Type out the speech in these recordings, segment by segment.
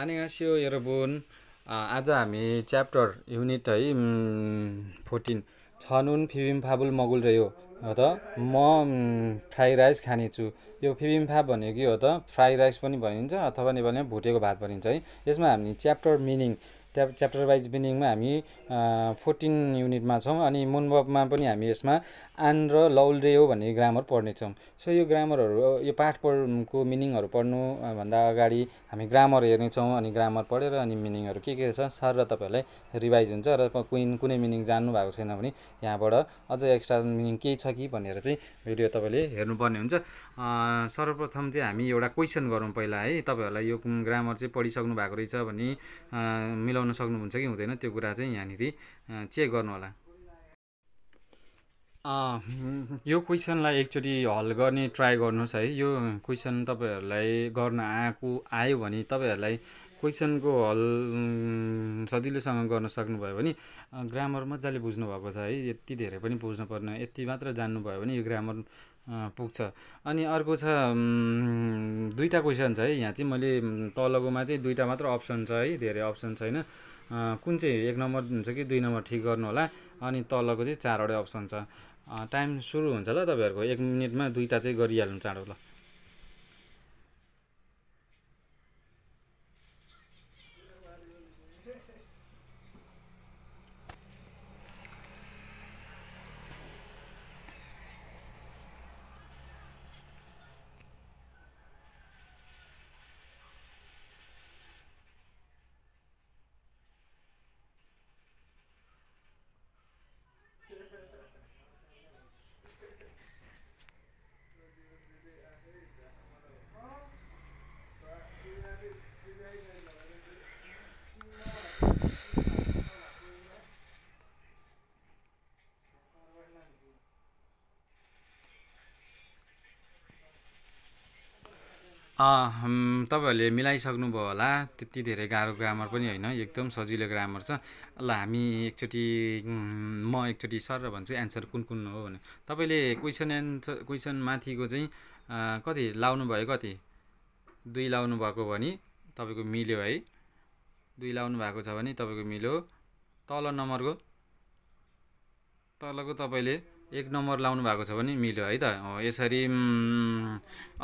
आनेगासियो एरोबोन आज हामी च्याप्टर युनिट है फोर्टिन छनुन फिबिम फाबुल मगुल र यो हो त म फ्राई राइस खानेछु यो फिबिम फाप भनेको के हो त फ्राई राइस पनि भनिन्छ अथवा नेपालीमा भुटेको भात भनिन्छ है यसमा हामी च्याप्टर मिनिङ त्यहाँ च्याप्टर वाइज बिनिङमा हामी फोर्टिन युनिटमा छौँ अनि मुनबमा पनि हामी यसमा आन र हो भन्ने ग्रामर पढ्नेछौँ सो यो ग्रामरहरू यो पाठ पढ्नुको मिनिङहरू पढ्नुभन्दा अगाडि हामी ग्रामर हेर्नेछौँ अनि ग्रामर पढेर अनि मिनिङहरू के के छ सर र तपाईँहरूलाई रिभाइज हुन्छ र कुन कुनै मिनिङ जान्नु भएको छैन भने यहाँबाट अझ एक्स्ट्रा मिनिङ केही छ कि भनेर चाहिँ भिडियो तपाईँले हेर्नुपर्ने हुन्छ सर्वप्रथम चाहिँ हामी एउटा क्वेसन गरौँ पहिला है तपाईँहरूलाई यो ग्रामर चाहिँ पढिसक्नु भएको रहेछ भने मिलाउनु मिलाउन सक्नुहुन्छ कि हुँदैन त्यो कुरा चाहिँ यहाँनिर चेक गर्नु गर्नुहोला यो क्वेसनलाई एकचोटि हल गर्ने ट्राई गर्नुहोस् है यो क्वेसन तपाईँहरूलाई गर्न आएको आयो भने तपाईँहरूलाई क्वेसनको हल सजिलोसँग गर्न सक्नुभयो भने ग्रामर मजाले बुझ्नुभएको छ है यति धेरै पनि बुझ्नुपर्ने यति मात्र जान्नुभयो भने यो ग्रामर पुग्छ अनि अर्को छ दुईवटा क्वेसन छ है यहाँ चाहिँ मैले तलकोमा चाहिँ दुईवटा मात्र अप्सन छ है धेरै अप्सन छैन कुन चाहिँ एक नम्बर हुन्छ कि दुई नम्बर ठिक गर्नु होला अनि तलको चाहिँ चारवटै अप्सन छ टाइम सुरु हुन्छ ल तपाईँहरूको एक मिनटमा दुईवटा चाहिँ गरिहाल्नु चाँडो ल तपाईँहरूले मिलाइसक्नुभयो होला त्यति धेरै गाह्रो ग्रामर पनि होइन एकदम सजिलो ग्रामर छ ल हामी एकचोटि म एकचोटि सर र भन्छु एन्सर कुन कुन हो भने तपाईँले क्वेसन एन्सर क्वेसन माथिको चाहिँ कति लाउनु भयो कति दुई लाउनु भएको भने तपाईँको मिल्यो है दुई लाउनु भएको छ भने तपाईँको मिल्यो तल नम्बरको तलको तपाईँले एक नम्बर लाउनु भएको छ भने मिल्यो है त यसरी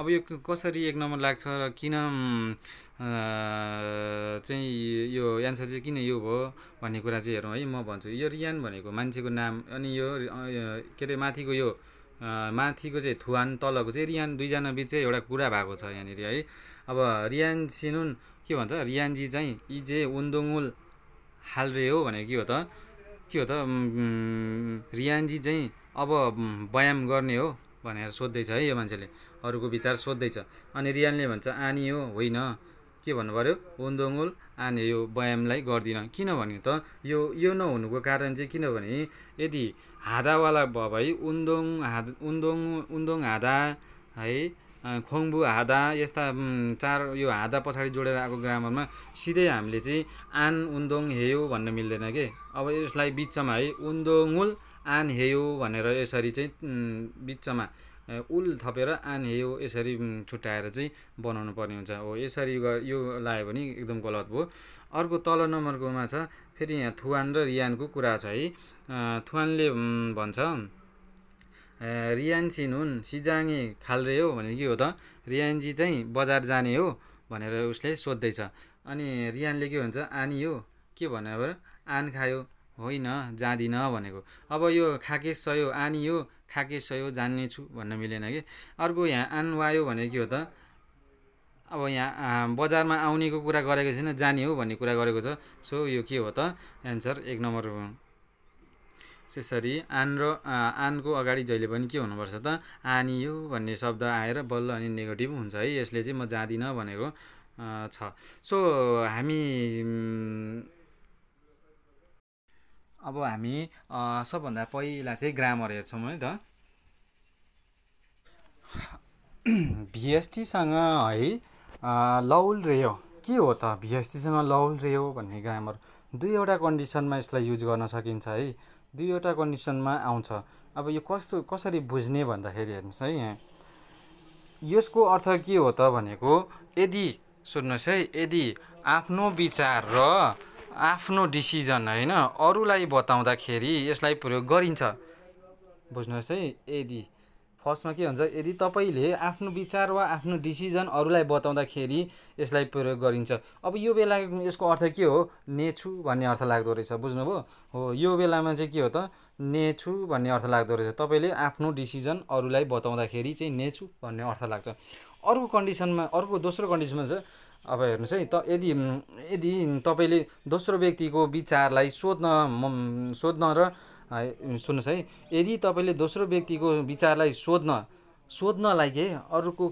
अब यो कसरी एक नम्बर लाग्छ र किन चाहिँ यो एन्सर चाहिँ किन यो भयो भन्ने कुरा चाहिँ हेरौँ है म भन्छु यो रियान भनेको मान्छेको नाम अनि यो के अरे माथिको यो माथिको चाहिँ थुवान तलको चाहिँ रियान दुईजना बिच चाहिँ एउटा कुरा भएको छ यहाँनिर है अब रियान सिनुन के भन्छ रियानजी चाहिँ इजे उन्दुङुल हालरे हो भने के हो त के हो त रियानजी चाहिँ अब व्यायाम गर्ने हो भनेर सोध्दैछ है यो मान्छेले अरूको विचार सोध्दैछ अनि रियानले भन्छ आनी हो होइन के भन्नु पऱ्यो ओन्दोङोल आने यो व्यायामलाई गर्दिनँ किनभने त यो यो नहुनुको कारण चाहिँ किनभने यदि हादावाला भयो भाइ उन्दोङ हाद उन्दोङ उन्दोङ हादा है खोङबु हादा यस्ता चार यो हादा पछाडि जोडेर आएको ग्रामरमा सिधै हामीले चाहिँ आन उन्दोङ हेयो भन्न मिल्दैन के अब यसलाई बिचमा है उन्दोङुल आन हेयो भनेर यसरी चाहिँ बिचमा उल थपेर आन हेयो यसरी छुट्याएर चाहिँ बनाउनु पर्ने हुन्छ हो यसरी यो लायो भने एकदम गलत भयो अर्को तल नम्बरकोमा छ फेरि यहाँ थुवान र रियानको कुरा छ है थुवानले भन्छ रियान्सिन हुन् सिजाङे खाल्रे हो भने के हो त रियान्सी चाहिँ बजार जाने हो भनेर उसले सोध्दैछ अनि रियानले के भन्छ आनी हो के भन्यो आन खायो होइन जाँदिनँ भनेको अब यो खाके सयो आनी यो खाके सयो जान्ने छु भन्न मिलेन कि अर्को यहाँ वायो भने के हो त अब यहाँ बजारमा आउनेको कुरा गरेको छैन जाने हो भन्ने कुरा गरेको छ सो यो के हो त एन्सर एक नम्बर त्यसरी आन र आनको अगाडि जहिले पनि के हुनुपर्छ त आनियो भन्ने शब्द आएर बल्ल अनि नेगेटिभ हुन्छ है यसले चाहिँ म जाँदिनँ भनेको छ सो हामी अब हामी सबभन्दा पहिला चाहिँ ग्रामर हेर्छौँ है त भिएसटीसँग है लौल रेयो के हो त भिएसटीसँग लौल रेयो भन्ने ग्रामर दुईवटा कन्डिसनमा यसलाई युज गर्न सकिन्छ है दुईवटा कन्डिसनमा आउँछ अब यो कस्तो कसरी बुझ्ने भन्दाखेरि हेर्नुहोस् है यहाँ यसको अर्थ के हो त भनेको यदि सुन्नुहोस् है यदि आफ्नो विचार र आफ्नो डिसिजन होइन अरूलाई बताउँदाखेरि यसलाई प्रयोग गरिन्छ बुझ्नुहोस् है यदि फर्स्टमा के हुन्छ यदि तपाईँले आफ्नो विचार वा आफ्नो डिसिजन अरूलाई बताउँदाखेरि यसलाई प्रयोग गरिन्छ अब यो बेला यसको अर्थ के हो नेछु भन्ने अर्थ लाग्दो रहेछ बुझ्नुभयो हो यो बेलामा चाहिँ के हो त नेछु भन्ने अर्थ लाग्दो रहेछ तपाईँले आफ्नो डिसिजन अरूलाई बताउँदाखेरि चाहिँ नेछु भन्ने अर्थ लाग्छ अर्को कन्डिसनमा अर्को दोस्रो कन्डिसनमा चाहिँ अब हेर्नुहोस् है त यदि यदि तपाईँले दोस्रो व्यक्तिको विचारलाई सोध्न सोध्न र सुन्नुहोस् है यदि तपाईँले दोस्रो व्यक्तिको विचारलाई सोध्न सोध्नलाई के अरूको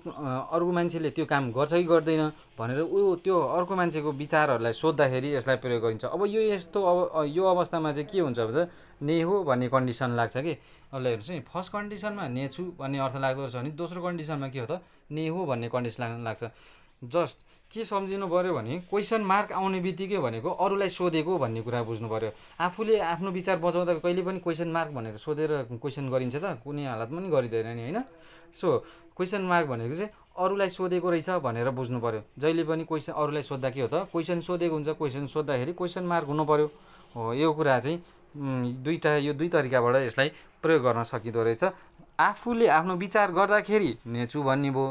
अरू मान्छेले त्यो काम गर्छ कि गर्दैन भनेर ऊ त्यो अर्को मान्छेको विचारहरूलाई सोद्धाखेरि यसलाई प्रयोग गरिन्छ अब यो यस्तो अब यो अवस्थामा चाहिँ के हुन्छ भने ने हो भन्ने कन्डिसन लाग्छ कि अब हेर्नुहोस् है फर्स्ट कन्डिसनमा ने छु भन्ने अर्थ लाग्दो रहेछ भने दोस्रो कन्डिसनमा के हो त ने हो भन्ने कन्डिसन लाग्न लाग्छ जस्ट के सम्झिनु पऱ्यो भने क्वेसन मार्क आउने बित्तिकै भनेको अरूलाई सोधेको भन्ने कुरा बुझ्नु पऱ्यो आफूले आफ्नो विचार बचाउँदा कहिले पनि क्वेसन मार्क भनेर सोधेर क्वेसन गरिन्छ त कुनै हालतमा पनि गरिँदैन नि होइन सो क्वेसन मार्क भनेको चाहिँ अरूलाई सोधेको रहेछ भनेर बुझ्नु पऱ्यो जहिले पनि क्वेसन अरूलाई सोद्धा के हो त क्वेसन सोधेको हुन्छ क्वेसन सोद्धाखेरि क्वेसन मार्क हुनु पऱ्यो हो यो कुरा चाहिँ दुईवटा यो दुई तरिकाबाट यसलाई प्रयोग गर्न सकिँदो रहेछ आफूले आफ्नो विचार गर्दाखेरि नेचु भन्ने भयो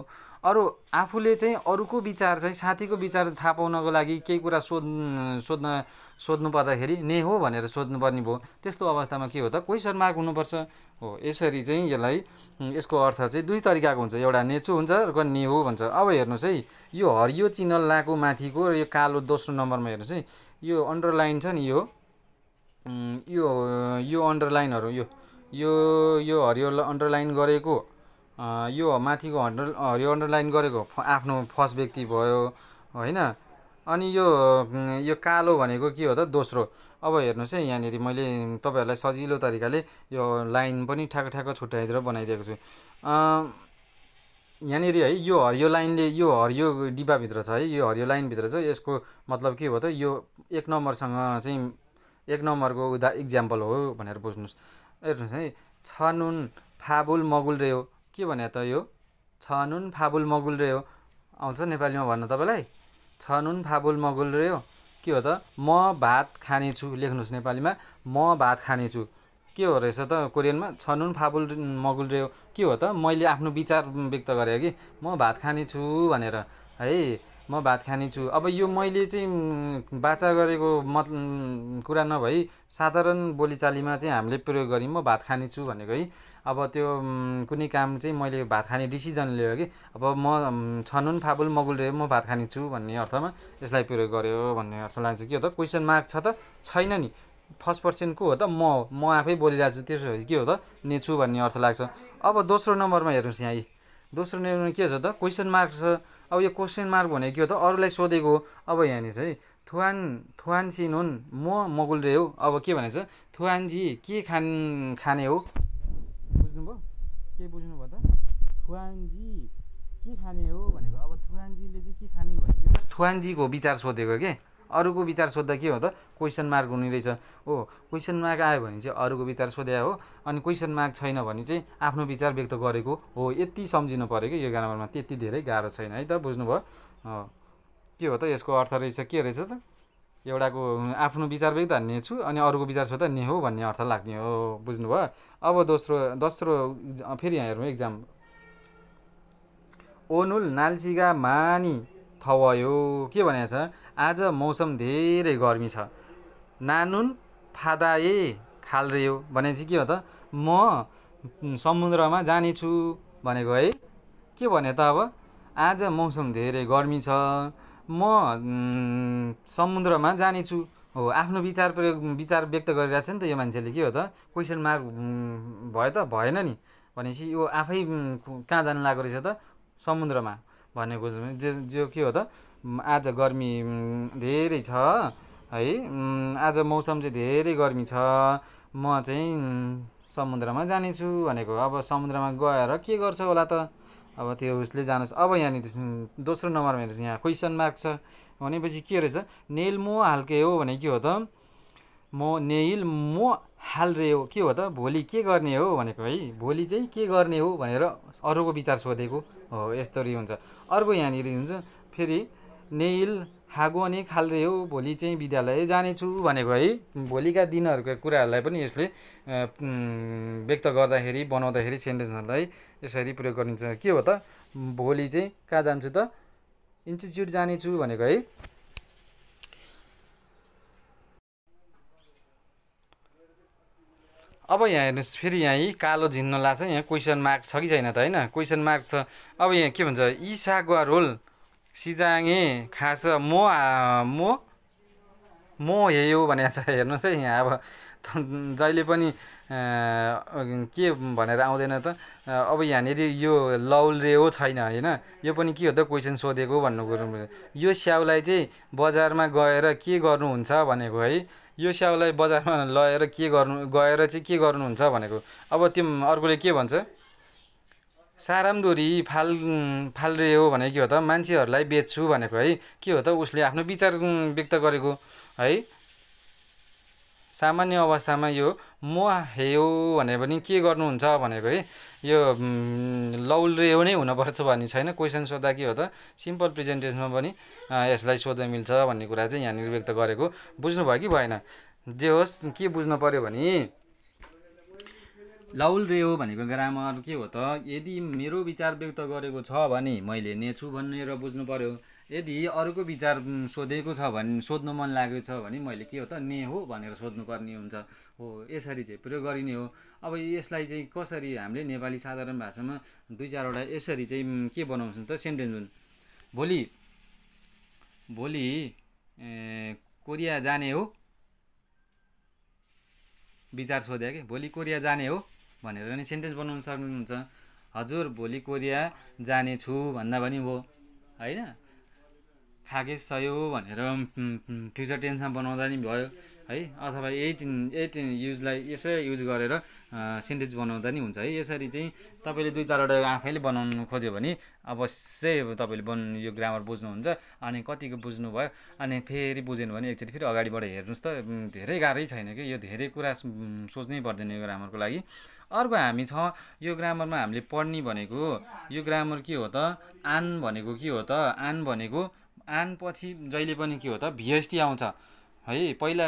अरू आफूले चाहिँ अरूको विचार चाहिँ साथीको विचार थाहा पाउनको लागि केही कुरा सोध सोध्न सोध्नु पर्दाखेरि ने हो भनेर सोध्नुपर्ने भयो त्यस्तो अवस्थामा के हो त कोही मार्क हुनुपर्छ हो यसरी चाहिँ यसलाई यसको अर्थ चाहिँ दुई तरिकाको हुन्छ एउटा नेचो हुन्छ अर्को ने हो भन्छ अब हेर्नुहोस् है यो हरियो चिन्ह लाएको माथिको यो कालो दोस्रो नम्बरमा हेर्नुहोस् है यो अन्डरलाइन छ नि यो यो यो अन्डरलाइनहरू यो यो यो हरियो अन्डरलाइन गरेको यो माथिको हन्डर यो अन्डरलाइन गरेको आफ्नो फर्स्ट व्यक्ति भयो होइन अनि यो यो कालो भनेको के हो त दोस्रो अब हेर्नुहोस् है यहाँनिर मैले तपाईँहरूलाई सजिलो तरिकाले यो लाइन पनि ठ्याक ठ्याक छुट्याइदिएर बनाइदिएको छु यहाँनिर है यो हरियो लाइनले यो हरियो डिब्बाभित्र छ है यो हरियो लाइनभित्र छ यसको मतलब के हो त यो एक नम्बरसँग चाहिँ एक नम्बरको उदा इक्जाम्पल हो भनेर बुझ्नुहोस् हेर्नुहोस् है छ नुन फाबुल मगुल रे हो के भने त यो छ नुन फाबुल मगुल रे हो आउँछ नेपालीमा भन्न तपाईँलाई छ नुन फाबुल मगुल रे हो के हो त म भात खानेछु लेख्नुहोस् नेपालीमा म भात खानेछु के हो रहेछ त कोरियनमा छ नुन फाबुल मगुल रे हो के हो त मैले आफ्नो विचार व्यक्त गरेँ कि म भात खानेछु भनेर है म भात खाने छु अब यो मैले चाहिँ बाचा गरेको मत कुरा नभई साधारण बोलीचालीमा चाहिँ हामीले प्रयोग गऱ्यौँ म भात खाने छु भनेको है अब त्यो कुनै काम चाहिँ मैले भात खाने डिसिजन लियो कि अब म छनुन फाबुल मगुल रे म भात खाने छु भन्ने अर्थमा यसलाई प्रयोग गऱ्यो भन्ने अर्थ लाग्छ के हो त क्वेसन मार्क छ त छैन नि फर्स्ट पर्सन को हो त म म आफै बोलिरहेको छु त्यसो के हो त नेछु भन्ने अर्थ लाग्छ अब दोस्रो नम्बरमा हेर्नुहोस् यहाँ यी दोस्रो निर्णय के छ त क्वेसन मार्क छ अब यो क्वेसन मार्क भनेको के हो त अरूलाई सोधेको अब यहाँनिर है थुवान थुवान सिन हुन् म मगुल रे हो अब के भनेको छ थुवानजी के खान खाने हो बुझ्नुभयो के बुझ्नुभयो त थुवानजी के खाने हो भनेको अब थुवानजीले चाहिँ के खाने हो भनेको थुवानजीको विचार सोधेको के अरूको विचार सोद्धा के हो त क्वेसन मार्क हुने रहेछ हो क्वेसन मार्क आयो भने चाहिँ अरूको विचार सोध्या हो अनि क्वेसन मार्क छैन भने चाहिँ आफ्नो विचार व्यक्त गरेको हो यति सम्झिनु पऱ्यो कि यो ग्रामरमा त्यति धेरै गाह्रो छैन है त बुझ्नुभयो के हो त यसको अर्थ रहेछ के रहेछ त एउटाको आफ्नो विचार व्यक्त ने छु अनि अरूको विचार सोध्दा ने हो भन्ने अर्थ लाग्ने हो बुझ्नुभयो अब दोस्रो दोस्रो फेरि यहाँ हेरौँ एक्जाम ओनुल नालसिगा मानी थवायो के भनेको छ आज मौसम धेरै गर्मी छ नानुन फादाए भने भनेपछि के हो त म समुद्रमा जानेछु भनेको है के भने त अब आज मौसम धेरै गर्मी छ म समुद्रमा जानेछु हो आफ्नो विचार प्रयोग विचार व्यक्त गरिरहेको छ नि त यो मान्छेले के हो त क्वेसन मार्क भयो त भएन नि भनेपछि यो आफै कहाँ जानु लागेको रहेछ त समुद्रमा भनेको बुझ्नु जे जो के हो त आज गर्मी धेरै छ है आज मौसम चाहिँ धेरै गर्मी छ म चाहिँ समुद्रमा जानेछु भनेको अब समुद्रमा गएर के गर्छ होला त अब त्यो उसले जानुहोस् अब यहाँनिर दोस्रो नम्बरमा हेर्नुहोस् यहाँ क्वेसन मार्क छ भनेपछि के रहेछ नेल मो हालके हो भने के हो त म नेल मो हाल रे हो के हो त भोलि के गर्ने हो भनेको है भोलि चाहिँ के गर्ने हो भनेर अरूको विचार सोधेको हो यस्तरी हुन्छ अर्को यहाँनिर हुन्छ फेरि नेइल हागो अनि खाल्रे हो भोलि चाहिँ विद्यालय जानेछु भनेको है भोलिका दिनहरूका कुराहरूलाई पनि यसले व्यक्त गर्दाखेरि बनाउँदाखेरि सेन्टेन्सहरूलाई यसरी प्रयोग गरिन्छ के हो त भोलि चाहिँ कहाँ जान्छु त इन्स्टिच्युट जानेछु भनेको है अब यहाँ हेर्नुहोस् फेरि यहाँ कालो झिन्न चाहिँ यहाँ क्वेसन मार्क छ कि छैन त होइन क्वेसन मार्क छ अब यहाँ के भन्छ यी सागुवा रोल सिजाङे खास म म म हेयो भनेको छ हेर्नुहोस् है यहाँ अब जहिले पनि के भनेर आउँदैन त अब यहाँनिर यो रे हो छैन होइन यो पनि के हो त क्वेसन सोधेको भन्नु कुरो यो स्याउलाई चाहिँ बजारमा गएर के गर्नुहुन्छ भनेको है यो स्याउलाई बजारमा लगेर के गर्नु गएर चाहिँ के गर्नुहुन्छ भनेको अब त्यो अर्कोले के भन्छ सारामदोरी फाल फाल्रे हो भने के हो त मान्छेहरूलाई बेच्छु भनेको है के हो त उसले आफ्नो विचार व्यक्त गरेको है सामान्य अवस्थामा यो म हेयो भने पनि के गर्नुहुन्छ भनेको है यो लौल्यो नै हुनुपर्छ भन्ने छैन क्वेसन सोद्धा के हो त सिम्पल प्रेजेन्टेसनमा पनि यसलाई सोध्न मिल्छ भन्ने कुरा चाहिँ यहाँनिर व्यक्त गरेको बुझ्नुभयो कि भएन जे होस् के बुझ्नु पऱ्यो भने लाउल हो भनेको ग्रामर के हो त यदि मेरो विचार व्यक्त गरेको छ भने मैले नेछु भनेर बुझ्नु पऱ्यो यदि अरूको विचार सोधेको छ भने सोध्नु मन लागेको छ भने मैले के हो त ने हो भनेर सोध्नुपर्ने हुन्छ हो यसरी चाहिँ प्रयोग गरिने हो अब यसलाई चाहिँ कसरी हामीले नेपाली साधारण भाषामा दुई चारवटा यसरी चाहिँ के बनाउँछौँ त सेन्टेन्स हुन् भोलि भोलि कोरिया जाने हो विचार सोध्यो कि भोलि कोरिया जाने हो भनेर नि सेन्टेन्स बनाउनु सक्नुहुन्छ हजुर भोलि कोरिया जानेछु भन्दा पनि हो होइन सयो भनेर फ्युचर टेन्समा बनाउँदा नि भयो है अथवा यही यही युजलाई यसै युज गरेर सेन्टेन्स बनाउँदा नि हुन्छ है यसरी चाहिँ तपाईँले दुई चारवटा आफैले बनाउनु खोज्यो भने अवश्य तपाईँले बन यो ग्रामर बुझ्नुहुन्छ अनि कतिको बुझ्नुभयो अनि फेरि बुझेन भने एकचोटि फेरि अगाडिबाट हेर्नुहोस् त धेरै गाह्रै छैन कि यो धेरै कुरा सोच्नै पर्दैन यो ग्रामरको लागि अर्को हामी छ यो ग्रामरमा हामीले पढ्ने भनेको यो ग्रामर के हो त आन भनेको के हो त आन भनेको आन पछि जहिले पनि के हो त भिएसटी आउँछ है पहिला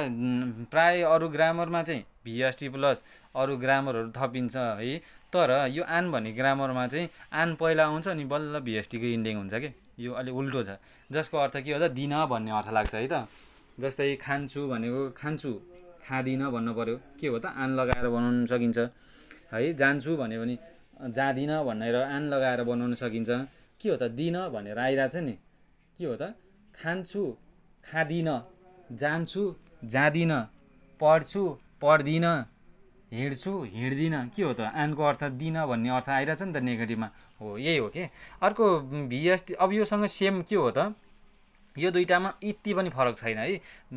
प्राय अरू ग्रामरमा चाहिँ भिएसटी प्लस अरू ग्रामरहरू थपिन्छ है तर यो आन भन्ने ग्रामरमा चाहिँ आन पहिला आउँछ अनि बल्ल भिएसटीको इन्डिङ हुन्छ कि यो अलिक उल्टो छ जसको अर्थ के हो त दिन भन्ने अर्थ लाग्छ है त जस्तै खान्छु भनेको खान्छु खाँदिनँ भन्नु पऱ्यो के हो त आन लगाएर बनाउनु सकिन्छ है जान्छु भन्यो भने जाँदिनँ भनेर आन लगाएर बनाउनु सकिन्छ के हो त दिन भनेर छ नि के हो त खान्छु खाँदिनँ जान्छु जाँदिनँ पढ्छु पढ्दिनँ हिँड्छु हिँड्दिनँ के हो त आनको अर्थ दिन भन्ने अर्थ आइरहेछ नि त नेगेटिभमा हो यही हो कि अर्को भिएसटी अब योसँग सेम के हो त यो दुईवटामा यति पनि फरक छैन है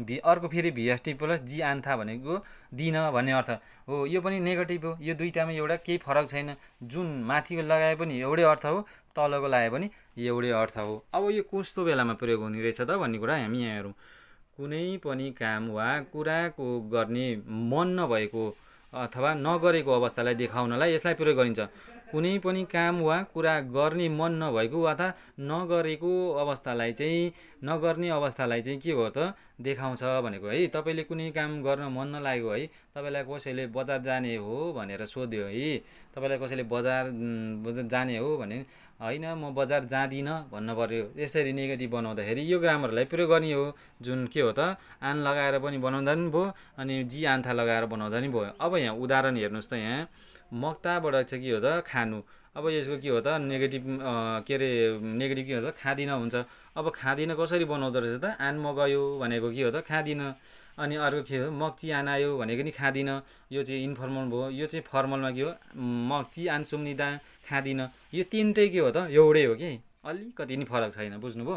भि अर्को फेरि भिएसटी प्लस जी आन्था भनेको दिन भन्ने अर्थ हो यो पनि नेगेटिभ हो यो दुइटामा एउटा केही फरक छैन जुन माथिको लगाए पनि एउटै अर्थ हो तलको लगाए पनि एउटै अर्थ हो अब यो कस्तो बेलामा प्रयोग हुने रहेछ त भन्ने कुरा हामी यहाँ हेरौँ कुनै पनि काम वा कुराको गर्ने मन नभएको अथवा नगरेको अवस्थालाई देखाउनलाई यसलाई प्रयोग गरिन्छ कुनै पनि काम वा कुरा गर्ने मन नभएको वा नगरेको अवस्थालाई चाहिँ नगर्ने अवस्थालाई चाहिँ के हो त देखाउँछ भनेको है तपाईँले कुनै काम गर्न मन नलागेको है तपाईँलाई कसैले बजार जाने हो भनेर सोध्यो है तपाईँलाई कसैले बजार बजार जाने हो भने होइन म बजार जाँदिनँ भन्नु पऱ्यो यसरी नेगेटिभ बनाउँदाखेरि यो ग्रामरलाई प्रयोग गर्ने हो जुन के हो त आन लगाएर पनि बनाउँदा पनि भयो अनि जी आन्था लगाएर बनाउँदा पनि भयो अब यहाँ उदाहरण हेर्नुहोस् त यहाँ मक्ताबाट चाहिँ के हो त खानु अब यसको के हो त नेगेटिभ के अरे नेगेटिभ के हो त खाँदिन हुन्छ अब खाँदिन कसरी बनाउँदो रहेछ त आन म गयो भनेको के हो त खाँदिन अनि अर्को के हो मक्ची आनायो भनेको नि खाँदिनँ यो चाहिँ इन्फर्मल भयो यो चाहिँ फर्मलमा के हो मक्ची निदा खाँदिनँ यो तिनटै के हो त एउटै हो कि अलिकति नि फरक छैन बुझ्नुभयो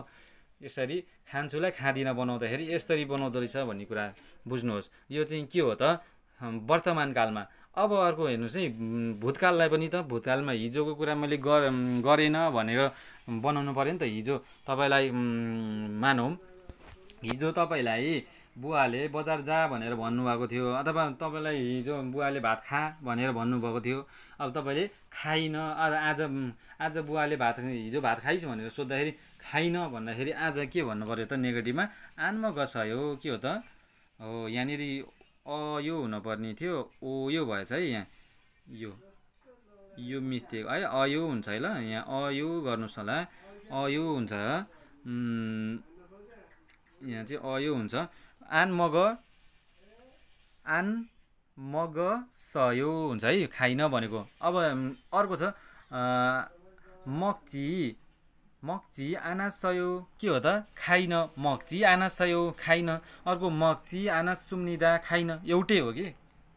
यसरी खान्छुलाई खाँदिनँ बनाउँदाखेरि यसरी बनाउँदो रहेछ भन्ने कुरा बुझ्नुहोस् यो चाहिँ के हो त वर्तमान कालमा अब अर्को हेर्नुहोस् है भूतकाललाई पनि त भूतकालमा हिजोको कुरा मैले गरेन भनेर बनाउनु पऱ्यो नि त हिजो तपाईँलाई मानौँ हिजो तपाईँलाई बुवाले बजार जा भनेर भन्नुभएको थियो अथवा तपाईँलाई हिजो बुवाले भात खा भनेर भन्नुभएको थियो अब तपाईँले खाइन अब आज आज बुवाले भात हिजो भात खाइस भनेर सोद्धाखेरि खाइन भन्दाखेरि आज के भन्नु पऱ्यो त नेगेटिभमा आन्म गसायो के हो त हो यहाँनिर अ यो हुनुपर्ने थियो ओ यो भएछ है यहाँ यो यो मिस्टेक है अयो हुन्छ है ल यहाँ अयो गर्नुहोस् होला अयो हुन्छ यहाँ चाहिँ अयो हुन्छ मग आन आन मग सयो हुन्छ है खाइन भनेको अब अर्को छ मक्ची मक्ची सयो के हो त खाइन मक्ची सयो खाइन अर्को मक्ची आना सुम्निदा खाइन एउटै हो कि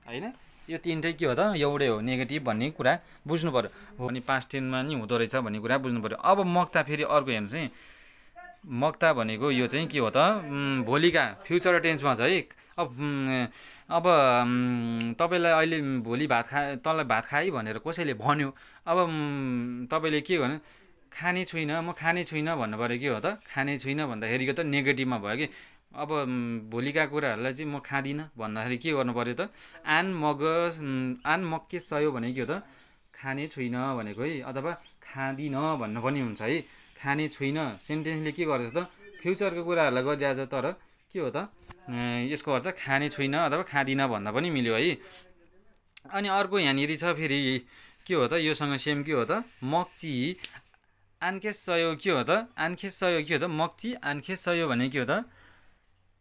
होइन यो तिनटै के हो त एउटै हो नेगेटिभ भन्ने कुरा बुझ्नु पऱ्यो हो भने पाँच टेनमा नि हुँदो रहेछ भन्ने कुरा बुझ्नु पऱ्यो अब मक्ता फेरि अर्को हेर्नुहोस् है मक्ता भनेको यो चाहिँ के हो त भोलिका फ्युचर टेन्समा छ है अब अब तपाईँलाई अहिले भोलि भात खा तँलाई भात खाएँ भनेर कसैले भन्यो अब तपाईँले के गर्नु खाने छुइनँ म खाने छुइनँ भन्नु पऱ्यो के हो त खाने छुइनँ भन्दाखेरिको त नेगेटिभमा भयो कि अब भोलिका कुराहरूलाई चाहिँ म खाँदिनँ भन्दाखेरि के गर्नु पऱ्यो त आन मग आन मक्के सयो भने के हो त खाने छुइनँ भनेको है अथवा खाँदिनँ भन्नु पनि हुन्छ है खाने छुइनँ सेन्टेन्सले के गर्दैछ त फ्युचरको कुराहरूलाई गरिरहेछ तर के हो त यसको अर्थ खाने छुइनँ अथवा खाँदिनँ भन्दा पनि मिल्यो है अनि अर्को यहाँनिर छ फेरि के हो त योसँग सेम के हो त मक्ची आन्खेस सयो के हो त आन्खेस सयो के हो त मक्ची आन्खेस सयो भने के हो त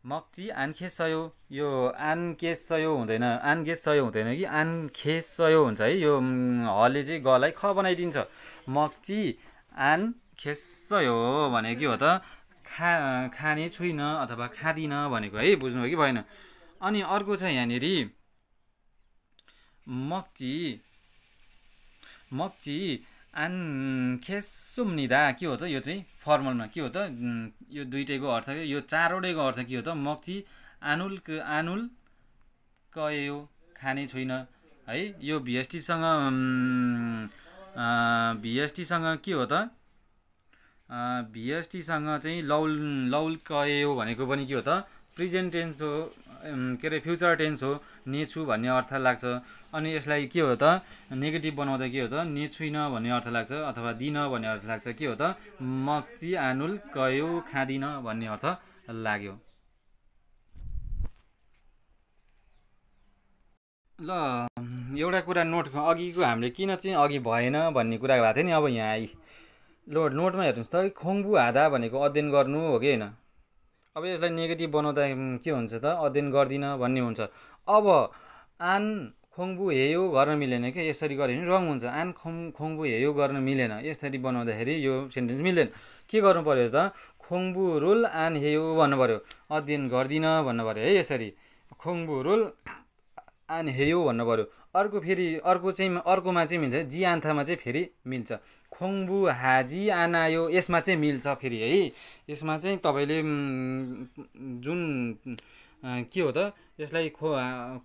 मक्ची आन्खेस सयो यो आनकेस सयो हुँदैन आन्खेस सयो हुँदैन कि आन्खेस सयो हुन्छ है यो हले चाहिँ गलाई ख बनाइदिन्छ मक्ची आन खेस्सै हो भने के हो त खा खाने छुइनँ अथवा खाँदिनँ भनेको है बुझ्नुभयो कि भएन अनि अर्को छ यहाँनिर मक्ची मक्ची आन निदा के हो त यो चाहिँ फर्मलमा के हो त यो दुइटैको अर्थ यो चारवटैको अर्थ के हो त मक्ची आनुल आनुल कयो खाने छुइनँ है यो भिएसटीसँग भिएसटीसँग के हो त भिएसटीसँग चाहिँ लौल कयो भनेको पनि के हो त प्रेजेन्ट टेन्स हो के अरे फ्युचर टेन्स हो नेछु भन्ने अर्थ लाग्छ अनि यसलाई के हो त नेगेटिभ बनाउँदा के हो त नेछुइन भन्ने अर्थ लाग्छ अथवा दिन भन्ने अर्थ लाग्छ के हो त मक्ची आनुल कयो खाँदिन भन्ने अर्थ लाग्यो ल एउटा कुरा नोट अघिको हामीले किन चाहिँ अघि भएन भन्ने कुरा भएको थियो नि अब यहाँ आइ लो नोटमा हेर्नुहोस् त खोङ्बु हादा भनेको अध्ययन गर्नु हो कि होइन अब यसलाई नेगेटिभ बनाउँदा के हुन्छ त अध्ययन गर्दिनँ भन्ने हुन्छ अब आन खोङ्बु हेयो गर्न मिलेन क्या यसरी गऱ्यो भने रङ हुन्छ आन खोङ खोङ्बु हेयो गर्न मिलेन यसरी बनाउँदाखेरि यो सेन्टेन्स मिल्दैन के गर्नु पऱ्यो त खोङ्बु रुल आन हेयो भन्नु पऱ्यो अध्ययन गर्दिनँ भन्नु पऱ्यो है यसरी खोङ्बु रुल आन हेयो भन्नु पऱ्यो अर्को फेरि अर्को चाहिँ अर्कोमा चाहिँ मिल्छ जी आन्थामा चाहिँ फेरि मिल्छ खोङ्बु हाजी आनायो यसमा चाहिँ मिल्छ फेरि है यसमा चाहिँ तपाईँले जुन के हो त यसलाई खो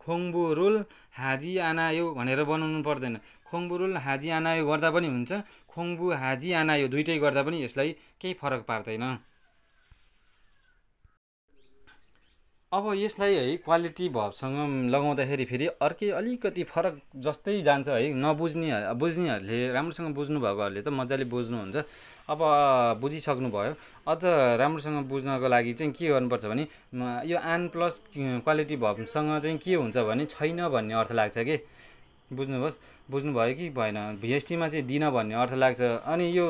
खोङ्बु रुल हाजी आनायो भनेर बनाउनु पर्दैन खोङ्बु रुल हाजी आनायो गर्दा पनि हुन्छ खोङ्बु हाजी आनायो दुइटै गर्दा पनि यसलाई केही फरक पार्दैन अब यसलाई है क्वालिटी भवसँग लगाउँदाखेरि फेरि अर्कै अलिकति फरक जस्तै जान्छ है नबुझ्ने बुझ्नेहरूले राम्रोसँग बुझ्नुभएकोहरूले त मजाले बुझ्नुहुन्छ अब बुझिसक्नुभयो अझ राम्रोसँग बुझ्नको लागि चाहिँ के गर्नुपर्छ भने यो एन प्लस क्वालिटी भएसँग चाहिँ के हुन्छ भने छैन भन्ने अर्थ लाग्छ कि बुझ्नुहोस् बुझ्नुभयो कि भएन भिएसटीमा चाहिँ दिन भन्ने अर्थ लाग्छ अनि यो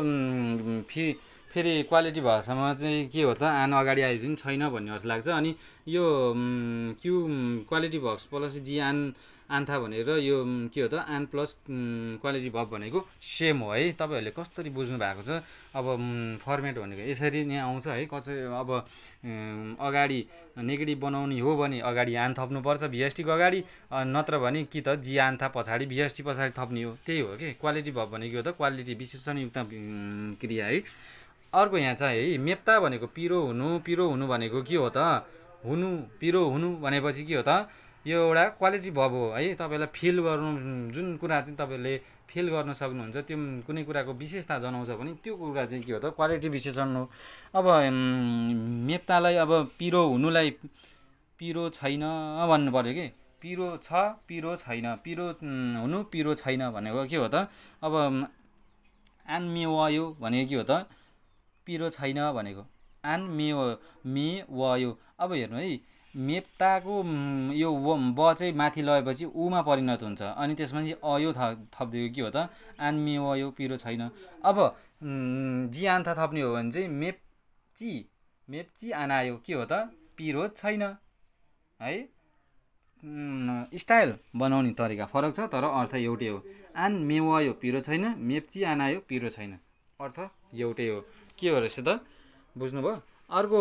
फी फेरि क्वालिटी भएसम्म चाहिँ के हो त आन अगाडि आइदिनु छैन भन्ने जस्तो लाग्छ अनि यो क्यु क्वालिटी भक्स प्लस जी आन आन्था भनेर यो के हो त आन प्लस क्वालिटी भप भनेको सेम हो है तपाईँहरूले कसरी बुझ्नु भएको छ अब फर्मेट भनेको यसरी नै आउँछ है कसै अब अगाडि नेगेटिभ बनाउने हो भने अगाडि आन थप्नुपर्छ भिएसटीको अगाडि नत्र भने कि त जी आन्था पछाडि भिएसटी पछाडि थप्ने हो त्यही हो कि क्वालिटी भब भनेको त क्वालिटी विशेषणयुक्त क्रिया है अर्को यहाँ चाहिँ है मेप्ता भनेको पिरो हुनु पिरो हुनु भनेको के हो त हुनु पिरो हुनु भनेपछि के हो त यो एउटा क्वालिटी भब हो है तपाईँलाई फिल गर्नु जुन कुरा चाहिँ तपाईँले फिल गर्न सक्नुहुन्छ त्यो कुनै कुराको विशेषता जनाउँछ भने त्यो कुरा चाहिँ के हो त क्वालिटी विशेषण हो अब मेप्तालाई अब पिरो हुनुलाई पिरो छैन भन्नु पऱ्यो कि पिरो छ पिरो छैन पिरो हुनु पिरो छैन भनेको के हो त अब आन्मेवायो भनेको के हो त पिरो छैन भनेको आन मे मे वयो अब हेर्नु है मेप्ताको यो व ब चाहिँ माथि लगेपछि उमा परिणत हुन्छ अनि त्यसमा चाहिँ अयो थपिदियो के हो त आन मे वयो पिरो छैन अब जी आन्था थप्ने हो भने चाहिँ मेप्ची मेप्ची आनायो के हो त पिरो छैन है स्टाइल बनाउने तरिका फरक छ तर अर्थ एउटै हो आन मेवायो पिरो छैन मेप्ची आनायो पिरो छैन अर्थ एउटै हो के हो रहेछ त बुझ्नुभयो अर्को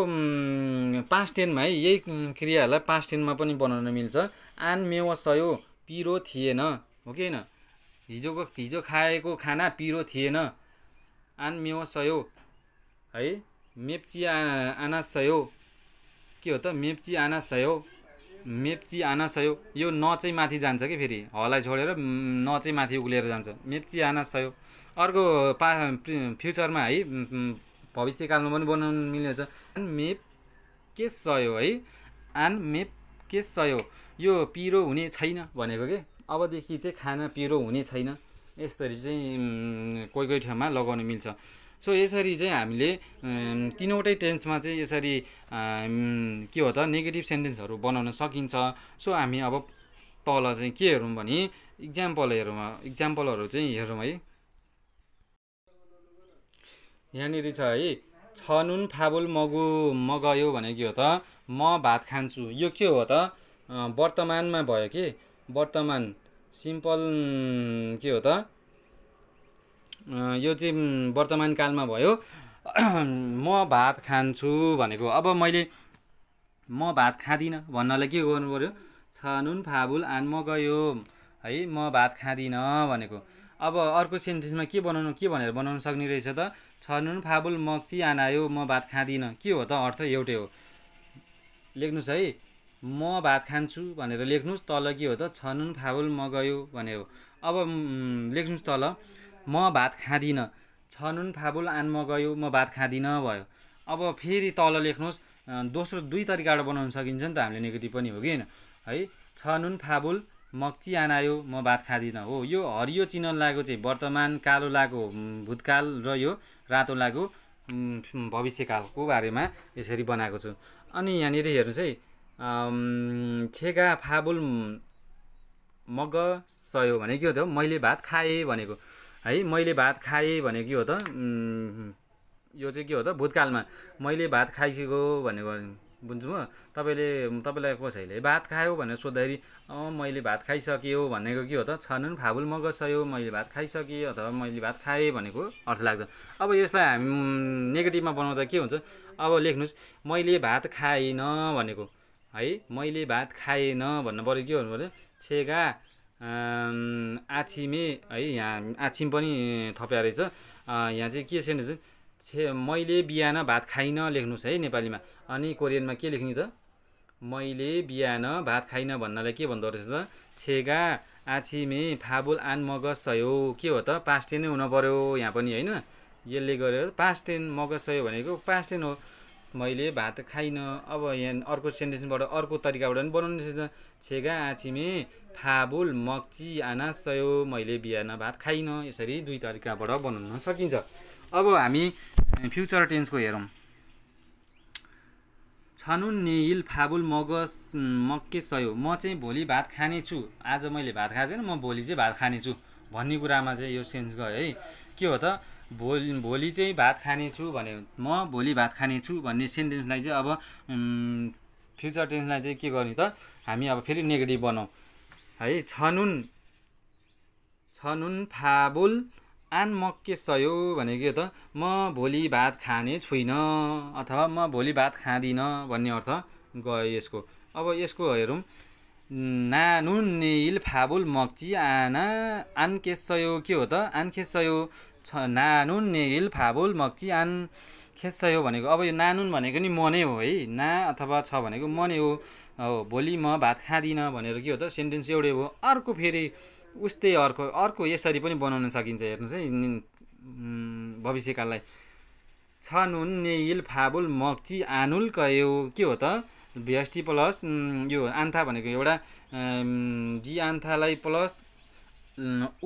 पाँच टेनमा है यही क्रियाहरूलाई पाँच टेनमा पनि बनाउन मिल्छ आन मेवा सयो पिरो थिएन हो कि होइन हिजोको हिजो खाएको खाना पिरो थिएन आन मेवा सयो है मेप्ची आना सयो के हो त मेप्ची आना सयो मेप्ची आना सयो यो न चाहिँ माथि जान्छ कि फेरि हलाई छोडेर न चाहिँ माथि उक्लिएर जान्छ मेप्ची आना सयो अर्को पा फ्युचरमा है भविष्यकालमा पनि बनाउनु मिल्ने छ एन्ड मेप के सयो है एन्ड मेप के सयो यो पिरो हुने छैन भनेको के अबदेखि चाहिँ खाना पिरो हुने छैन यसरी चाहिँ कोही कोही ठाउँमा लगाउनु मिल्छ सो यसरी चाहिँ हामीले तिनवटै टेन्समा चाहिँ यसरी के हो त नेगेटिभ सेन्टेन्सहरू बनाउन सकिन्छ सो हामी अब तल चाहिँ के हेरौँ भने इक्जाम्पल हेरौँ इक्जाम्पलहरू चाहिँ हेरौँ है यहाँनिर छ है छ नुन फाबुल मगु मगयो भने के हो त म भात खान्छु यो के हो त वर्तमानमा भयो कि वर्तमान सिम्पल के हो त यो चाहिँ वर्तमान कालमा भयो म भात खान्छु भनेको अब मैले म भात खाँदिनँ भन्नलाई के गर्नु पऱ्यो छ नुन फाबुल आन म गयो है म भात खाँदिनँ भनेको अब अर्को सेन्टेन्समा के बनाउनु के भनेर बनाउनु सक्ने रहेछ त छर्नु फाबुल मक्सी आनायो म भात खाँदिनँ के हो त अर्थ एउटै हो लेख्नुहोस् है म भात खान्छु भनेर लेख्नुहोस् तल के हो त छर्नु फाबुल म गयो भनेर हो अब लेख्नुहोस् तल म भात खाँदिनँ छनुन फाबुल आन म गयो म भात खाँदिनँ भयो अब फेरि तल लेख्नुहोस् दोस्रो दुई तरिकाबाट बनाउन सकिन्छ नि त हामीले नेगेटिभ पनि हो कि होइन है छ नुन फाबुल मक्ची आयो म भात खाँदिनँ हो यो हरियो चिन लागु चाहिँ वर्तमान कालो लागु भूतकाल र यो रातो लागु भविष्यकालको बारेमा यसरी बनाएको छु अनि यहाँनिर हेर्नुहोस् है छेगा फाबुल मग सयो भने के हो त मैले भात खाएँ भनेको है मैले भात खाएँ भनेको के हो त यो चाहिँ के हो त भूतकालमा मैले भात खाइसकेको भनेको बुझ्नुभयो तपाईँले तपाईँलाई कसैले भात खायो भनेर सोद्धाखेरि अँ मैले भात खाइसकेँ भनेको के हो त छन फाबुल मगसयो मैले भात खाइसकेँ अथवा मैले भात खाएँ भनेको अर्थ लाग्छ अब यसलाई हामी नेगेटिभमा बनाउँदा के हुन्छ अब लेख्नुहोस् मैले भात खाएन भनेको है मैले भात खाएन भन्नु पऱ्यो के भन्नु पऱ्यो छेगा आछिमे है यहाँ आछिम पनि थप्या रहेछ यहाँ चाहिँ के छ छे मैले बिहान भात खाइनँ लेख्नुहोस् है नेपालीमा अनि कोरियनमा के लेख्ने त मैले बिहान भात खाइनँ भन्नलाई के भन्दो रहेछ त छेगा आछिमे फाबुल आन मगज सयो के हो त पास्टेनै टेनै पऱ्यो यहाँ पनि होइन यसले गर्यो पास्टेन टेन मगज सयो भनेको पास टेन हो मैले भात खाइनँ अब यहाँ अर्को सेन्टेन्सबाट अर्को तरिकाबाट पनि बनाउनु रहेछ छेगा आछिमे फाबुल मक्ची आना सयो मैले बिहान भात खाइनँ यसरी दुई तरिकाबाट बनाउन सकिन्छ अब हामी फ्युचर टेन्सको हेरौँ छनुन निल फाबुल मगस मक्के सयो म चाहिँ भोलि भात खानेछु आज मैले भात खाएको छैन म भोलि चाहिँ भात खानेछु भन्ने कुरामा चाहिँ यो सेन्स गयो है के हो त भोलि भोलि चाहिँ भात खानेछु भने म भोलि भात खानेछु भन्ने सेन्टेन्सलाई चाहिँ अब फ्युचर टेन्सलाई चाहिँ के गर्ने त हामी अब फेरि नेगेटिभ बनाऊ है छनुन छनुन फाबुल आन के सयो भनेको त म भोलि भात खाने छुइनँ अथवा म भोलि भात खाँदिनँ भन्ने अर्थ गयो यसको अब यसको हेरौँ नानुन नेइल फाबुल मक्ची आना आन के के हो त आनखेसयो छ नानुन नेइल फाबुल मक्ची आन खेसयो भनेको अब यो नानुन भनेको नि मनै हो है ना अथवा छ भनेको मनै हो हो भोलि म भात खाँदिनँ भनेर के हो त सेन्टेन्स एउटै हो अर्को फेरि उस्तै अर्को अर्को यसरी पनि बनाउन सकिन्छ हेर्नुहोस् है भविष्यकाललाई छ नुन नेइल फाबुल मक्ची आनुल कयो के हो त भिएसटी प्लस यो आन्था भनेको एउटा जी आन्थालाई प्लस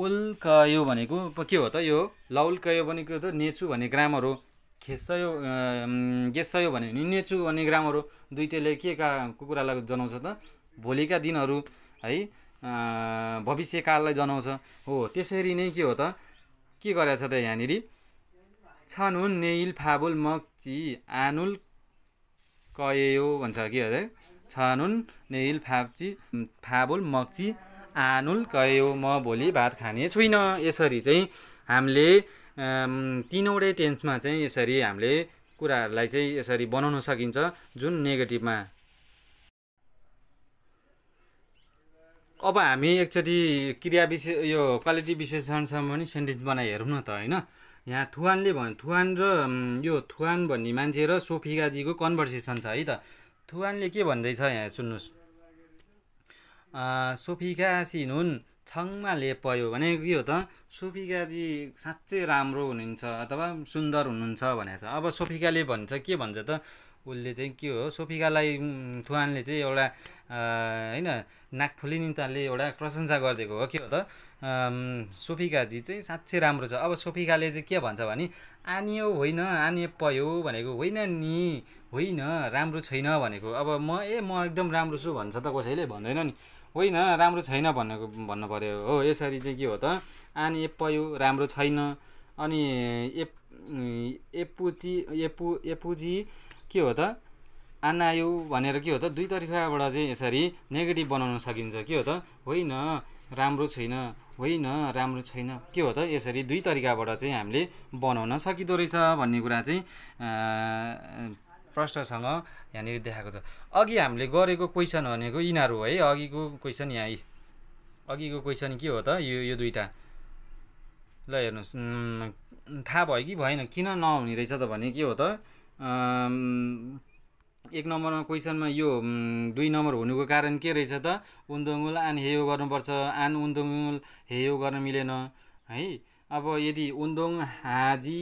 उल कयो भनेको के हो त यो लौल कयो भनेको त नेचु भन्ने ग्रामर हो गेसयो भन्यो भने नेचु भन्ने ग्रामर हो दुइटैले के का कुकुरालाई कुरालाई जनाउँछ त भोलिका दिनहरू है भविष्यकाललाई जनाउँछ हो त्यसरी नै के हो त के गरेको छ त यहाँनिर छनुन नेइल फाबुल मक्ची आनुल कयो भन्छ के अरे छानुन नेइल फाप्ची फाबुल मक्ची आनुल कयो म भोलि भात खाने छुइनँ यसरी चाहिँ हामीले तिनवटै टेन्समा चाहिँ यसरी हामीले कुराहरूलाई चाहिँ यसरी बनाउन सकिन्छ जुन नेगेटिभमा अब हामी एकचोटि क्रिया विशेष यो क्वालिटी विशेषणसम्म पनि सेन्टेन्स बनाइ हेरौँ न त होइन यहाँ थुवानले भन् थुवान र यो थुवान भन्ने मान्छे र सोफिकाजीको कन्भर्सेसन छ है त थुवानले के भन्दैछ यहाँ सुन्नुहोस् सोफिका हुन् छङमा लेपयो भने के हो त सोफिकाजी साँच्चै राम्रो हुनुहुन्छ अथवा सुन्दर हुनुहुन्छ भनेको छ अब सोफिकाले भन्छ के भन्छ त उसले चाहिँ के हो सोफिकालाई थुवानले चाहिँ एउटा होइन नाकफुलिनिताले एउटा प्रशंसा गरिदिएको हो के हो त सोफिकाजी चाहिँ साँच्चै राम्रो छ अब सोफिकाले चाहिँ के भन्छ भने आनियो होइन आनिए पयो भनेको होइन नि होइन राम्रो छैन भनेको अब म ए म एकदम राम्रो छु भन्छ त कसैले भन्दैन नि होइन राम्रो छैन भनेको भन्नु पऱ्यो हो यसरी चाहिँ के हो त आनिए पयो राम्रो छैन अनि एप एपुची एपु एपुजी के हो त आनायो भनेर के हो त दुई तरिकाबाट चाहिँ यसरी नेगेटिभ बनाउन सकिन्छ के हो त होइन राम्रो छैन होइन राम्रो छैन के हो त यसरी दुई तरिकाबाट चाहिँ हामीले बनाउन सकिँदो रहेछ भन्ने कुरा चाहिँ प्रश्नसँग यहाँनिर देखाएको छ अघि हामीले गरेको क्वेसन भनेको यिनीहरू है अघिको क्वेसन यहाँ अघिको क्वेसन के हो त यो यो दुईवटा ल हेर्नुहोस् थाहा भयो कि भएन किन नहुने रहेछ त भने के हो त एक नम्बरमा क्वेसनमा यो दुई नम्बर हुनुको कारण के रहेछ त उन्दुङ्गुल आन हेयो गर्नुपर्छ आन उन्दुङ्गुल हेयो गर्न मिलेन है अब यदि उन्दोङ हाजी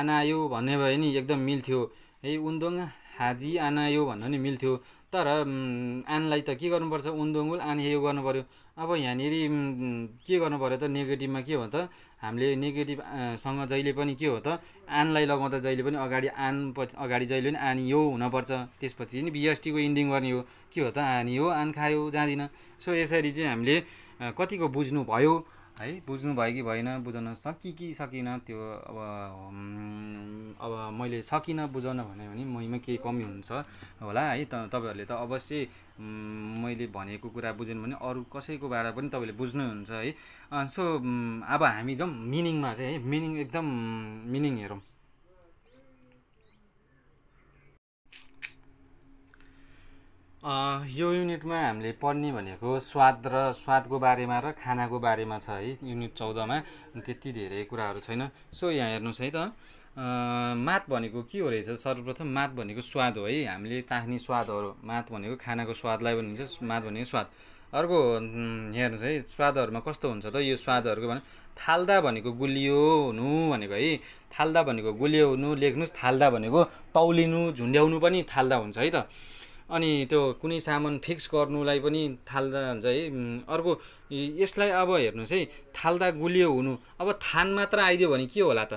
आनायो भन्ने भए नि एकदम मिल्थ्यो है उन्दोङ हाजी आनायो भन्न नि मिल्थ्यो तर आनलाई त के गर्नुपर्छ उन्दुङ्गुल आन हेयो गर्नु पऱ्यो अब यहाँनिर के गर्नु पऱ्यो त नेगेटिभमा के हो त हामीले नेगेटिभसँग जहिले पनि के हो त आनलाई लगाउँदा जहिले पनि अगाडि आन अगाडि जहिले पनि आनी यो हुनपर्छ त्यसपछि नि बिएसटीको इन्डिङ गर्ने हो के हो त आनी हो आन खायो जाँदिनँ सो यसरी चाहिँ हामीले कतिको बुझ्नु भयो है बुझ्नु भयो कि भएन बुझाउन सकि कि सकिनँ त्यो अब अब मैले सकिनँ बुझाउन भने भने मैमा केही कमी हुन्छ होला है त तपाईँहरूले त अवश्य मैले भनेको कुरा बुझेन भने अरू कसैकोबाट पनि तपाईँले बुझ्नुहुन्छ है सो अब हामी जाउँ मिनिङमा चाहिँ है मिनिङ एकदम मिनिङ हेरौँ यो युनिटमा हामीले पढ्ने भनेको स्वाद र स्वादको बारेमा र खानाको बारेमा छ है युनिट चौधमा त्यति धेरै कुराहरू छैन सो यहाँ हेर्नुहोस् है त मात भनेको के हो रहेछ सर्वप्रथम मात भनेको स्वाद हो है हामीले चाख्ने स्वादहरू मात भनेको खानाको स्वादलाई भनिन्छ मात भनेको स्वाद अर्को हेर्नुहोस् है स्वादहरूमा कस्तो हुन्छ त यो स्वादहरूको भने थाल्दा भनेको गुलियो हुनु भनेको है थाल्दा भनेको गुलियो हुनु लेख्नुहोस् थाल्दा भनेको तौलिनु झुन्ड्याउनु पनि थाल्दा हुन्छ है त अनि त्यो कुनै सामान फिक्स गर्नुलाई पनि थाल्दा हुन्छ है अर्को यसलाई अब हेर्नुहोस् है थाल्दा गुलियो हुनु अब थान मात्र आइदियो भने के होला त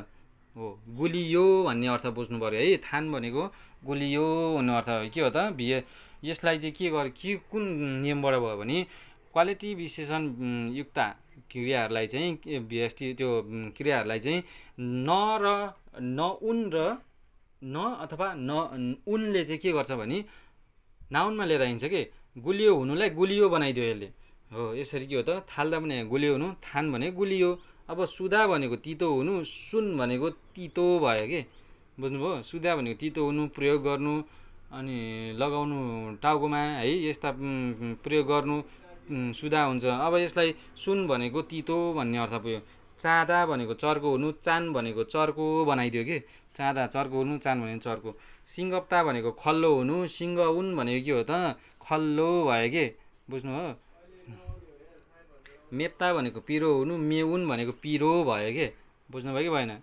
हो गुलियो भन्ने अर्थ बुझ्नु पऱ्यो है थान भनेको गुलियो हुनु अर्थ के हो त भिए यसलाई चाहिँ के गर के कुन नियमबाट भयो भने क्वालिटी विशेषण युक्त क्रियाहरूलाई चाहिँ भिएसटी त्यो क्रियाहरूलाई चाहिँ न र न उन र न अथवा न उनले चाहिँ के गर्छ भने नाउनमा लिएर आइन्छ कि गुलियो हुनुलाई गुलियो बनाइदियो यसले हो यसरी के हो त थाल्दा पनि गुलियो हुनु थान भनेको गुलियो अब सुधा भनेको तितो हुनु सुन भनेको तितो भयो कि बुझ्नुभयो सुधा भनेको तितो हुनु प्रयोग गर्नु अनि लगाउनु टाउकोमा है यस्ता प्रयोग गर्नु सुधा हुन्छ अब यसलाई सुन भनेको तितो भन्ने अर्थ पुग्यो चाँदा भनेको चर्को हुनु चान भनेको चर्को बनाइदियो कि चाँदा चर्को हुनु चान भनेको चर्को सिङ्गप्ता भनेको खल्लो हुनु सिङ्ग उन भनेको के हो त खल्लो भयो के बुझ्नु हो मेप्ता भनेको पिरो हुनु मेउन भनेको पिरो भयो के बुझ्नुभयो कि भएन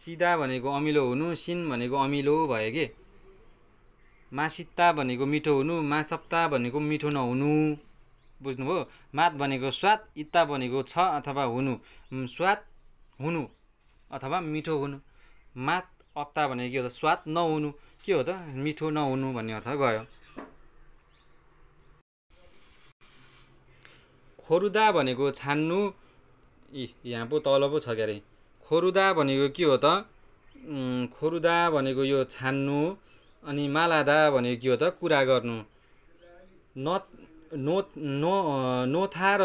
सिधा भनेको अमिलो हुनु सिन भनेको अमिलो भयो के मासित्ता भनेको मिठो हुनु मासप्ता भनेको मिठो नहुनु बुझ्नुभयो मात भनेको स्वाद इत्ता भनेको छ अथवा हुनु स्वाद हुनु अथवा मिठो हुनु मात अप्ता भनेको के हो त स्वाद नहुनु के हो त मिठो नहुनु भन्ने अर्थ गयो खोरुदा भनेको छान्नु इ यहाँ पो तल पो छ क्यारे खोरुदा भनेको के हो त खोरुदा भनेको यो छान्नु अनि मालादा भनेको के हो त कुरा गर्नु न नो नो नोथा र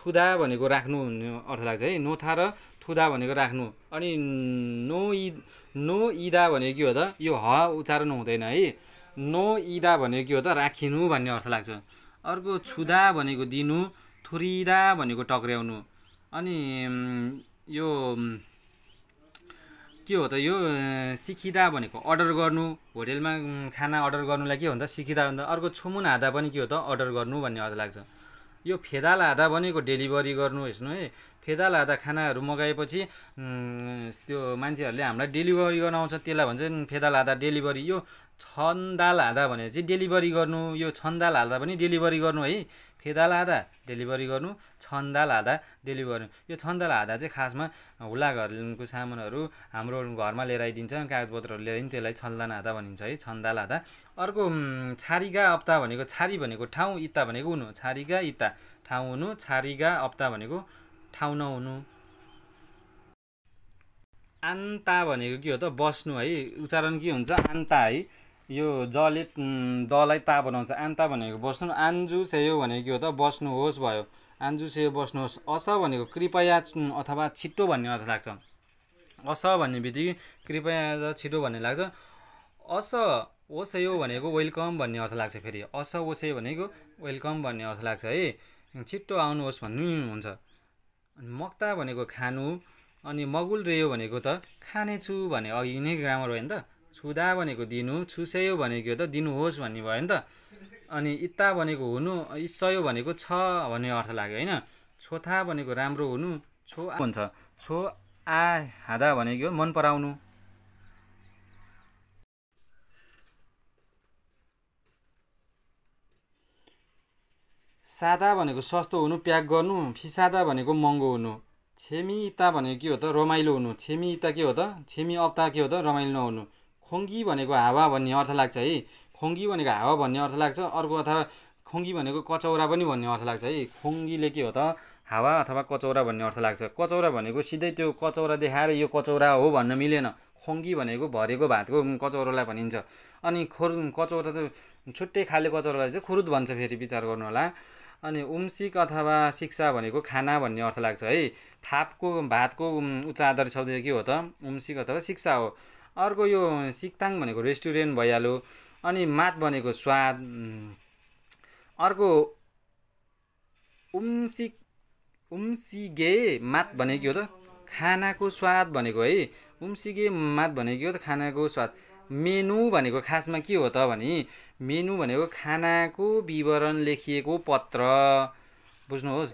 थुदा भनेको राख्नु भन्ने अर्थ लाग्छ है नोथा र थुदा भनेको राख्नु अनि नोइ नो इदा भनेको के हो त यो ह उच्चारण हुँदैन है नो इदा भनेको के हो त राखिनु भन्ने अर्थ लाग्छ अर्को छुदा भनेको दिनु थुरिदा भनेको टक्र्याउनु अनि यो के हो त यो सिकिदा भनेको अर्डर गर्नु होटेलमा खाना अर्डर गर्नुलाई के हो त सिकिदा भन्दा अर्को छुमुन हाँदा पनि के हो त अर्डर गर्नु भन्ने अर्थ लाग्छ यो फेदाल हाँदा भनेको डेलिभरी गर्नु हेर्नु है फेदा लाँदा खानाहरू मगाएपछि त्यो मान्छेहरूले हामीलाई डेलिभरी गर्न आउँछ त्यसलाई भन्छ फेदा लाँदा डेलिभरी यो छन्दाल हाल्दा भने चाहिँ डेलिभरी गर्नु यो छन्दाल हाल्दा पनि डेलिभरी गर्नु है फेदाल आधा डेलिभरी गर्नु छन्दाल हाल्दा डेलिभरी गर्नु यो छन्दाल हाल्दा चाहिँ खासमा हुला घरको सामानहरू हाम्रो घरमा लिएर आइदिन्छ कागजपत्रहरू लिएर पनि त्यसलाई छन्दान हाँदा भनिन्छ है छन्दाल हाँदा अर्को छारिगा अप्ता भनेको छारी भनेको ठाउँ इत्ता भनेको हुनु छारीगा इत्ता ठाउँ हुनु छारिगा अप्ता भनेको ठाउँ नहुनु आन्ता भनेको के हो त बस्नु है उच्चारण के हुन्छ आन्ता है यो जले दलाई ता बनाउँछ आन्ता भनेको बस्नु आन्जु सेयो भनेको के हो त बस्नुहोस् भयो आन्जु सेयो बस्नुहोस् अस भनेको कृपया अथवा छिटो भन्ने अर्थ लाग्छ अस भन्ने बित्तिकै कृपया छिटो भन्ने लाग्छ अस ओसेयो भनेको वेलकम भन्ने अर्थ लाग्छ फेरि अस ओसेयो भनेको वेलकम भन्ने अर्थ लाग्छ है छिट्टो आउनुहोस् भन्नु हुन्छ अनि मक्ता भनेको खानु अनि मगुल रेयो भनेको त खानेछु भने अघि नै ग्रामर भयो नि त छुदा भनेको दिनु छुसेयो भनेको त दिनुहोस् भन्ने भयो नि त अनि इत्ता भनेको हुनु इस्सयो भनेको छ भन्ने अर्थ लाग्यो होइन छोथा भनेको राम्रो हुनु छो हुन्छ छो आ हादा भनेको मन पराउनु सादा भनेको सस्तो हुनु प्याक गर्नु फिसादा भनेको महँगो हुनु छेमिता भनेको के हो त रमाइलो हुनु छेमिता के हो त छेमी अप्ता के हो त रमाइलो नहुनु खोङ्गी भनेको हावा भन्ने अर्थ लाग्छ है खोङ्गी भनेको हावा भन्ने अर्थ लाग्छ अर्को अथवा खोङ्गी भनेको कचौरा पनि भन्ने अर्थ लाग्छ है खोङ्गीले के हो त हावा अथवा कचौरा भन्ने अर्थ लाग्छ कचौरा भनेको सिधै त्यो कचौरा देखाएर यो कचौरा हो भन्न मिलेन खोङ्गी भनेको भरेको भातको कचौरालाई भनिन्छ अनि खोर कचौरा त छुट्टै खाले कचौरालाई चाहिँ खुरुद भन्छ फेरि विचार गर्नु होला अनि उम्सिक अथवा शिक्षा भनेको खाना भन्ने अर्थ लाग्छ है थापको भातको उच्च आधारित शब्द के हो त उम्सिक अथवा शिक्षा हो अर्को यो सिक्ताङ भनेको रेस्टुरेन्ट भइहाल्यो अनि मात भनेको स्वाद अर्को उम्सिक उम्सिगे मात भनेको हो त खानाको स्वाद भनेको है उम्सिगे मात भनेको हो त खानाको स्वाद मेनु भनेको खासमा के हो त भने मेनु भनेको खानाको विवरण लेखिएको पत्र बुझ्नुहोस्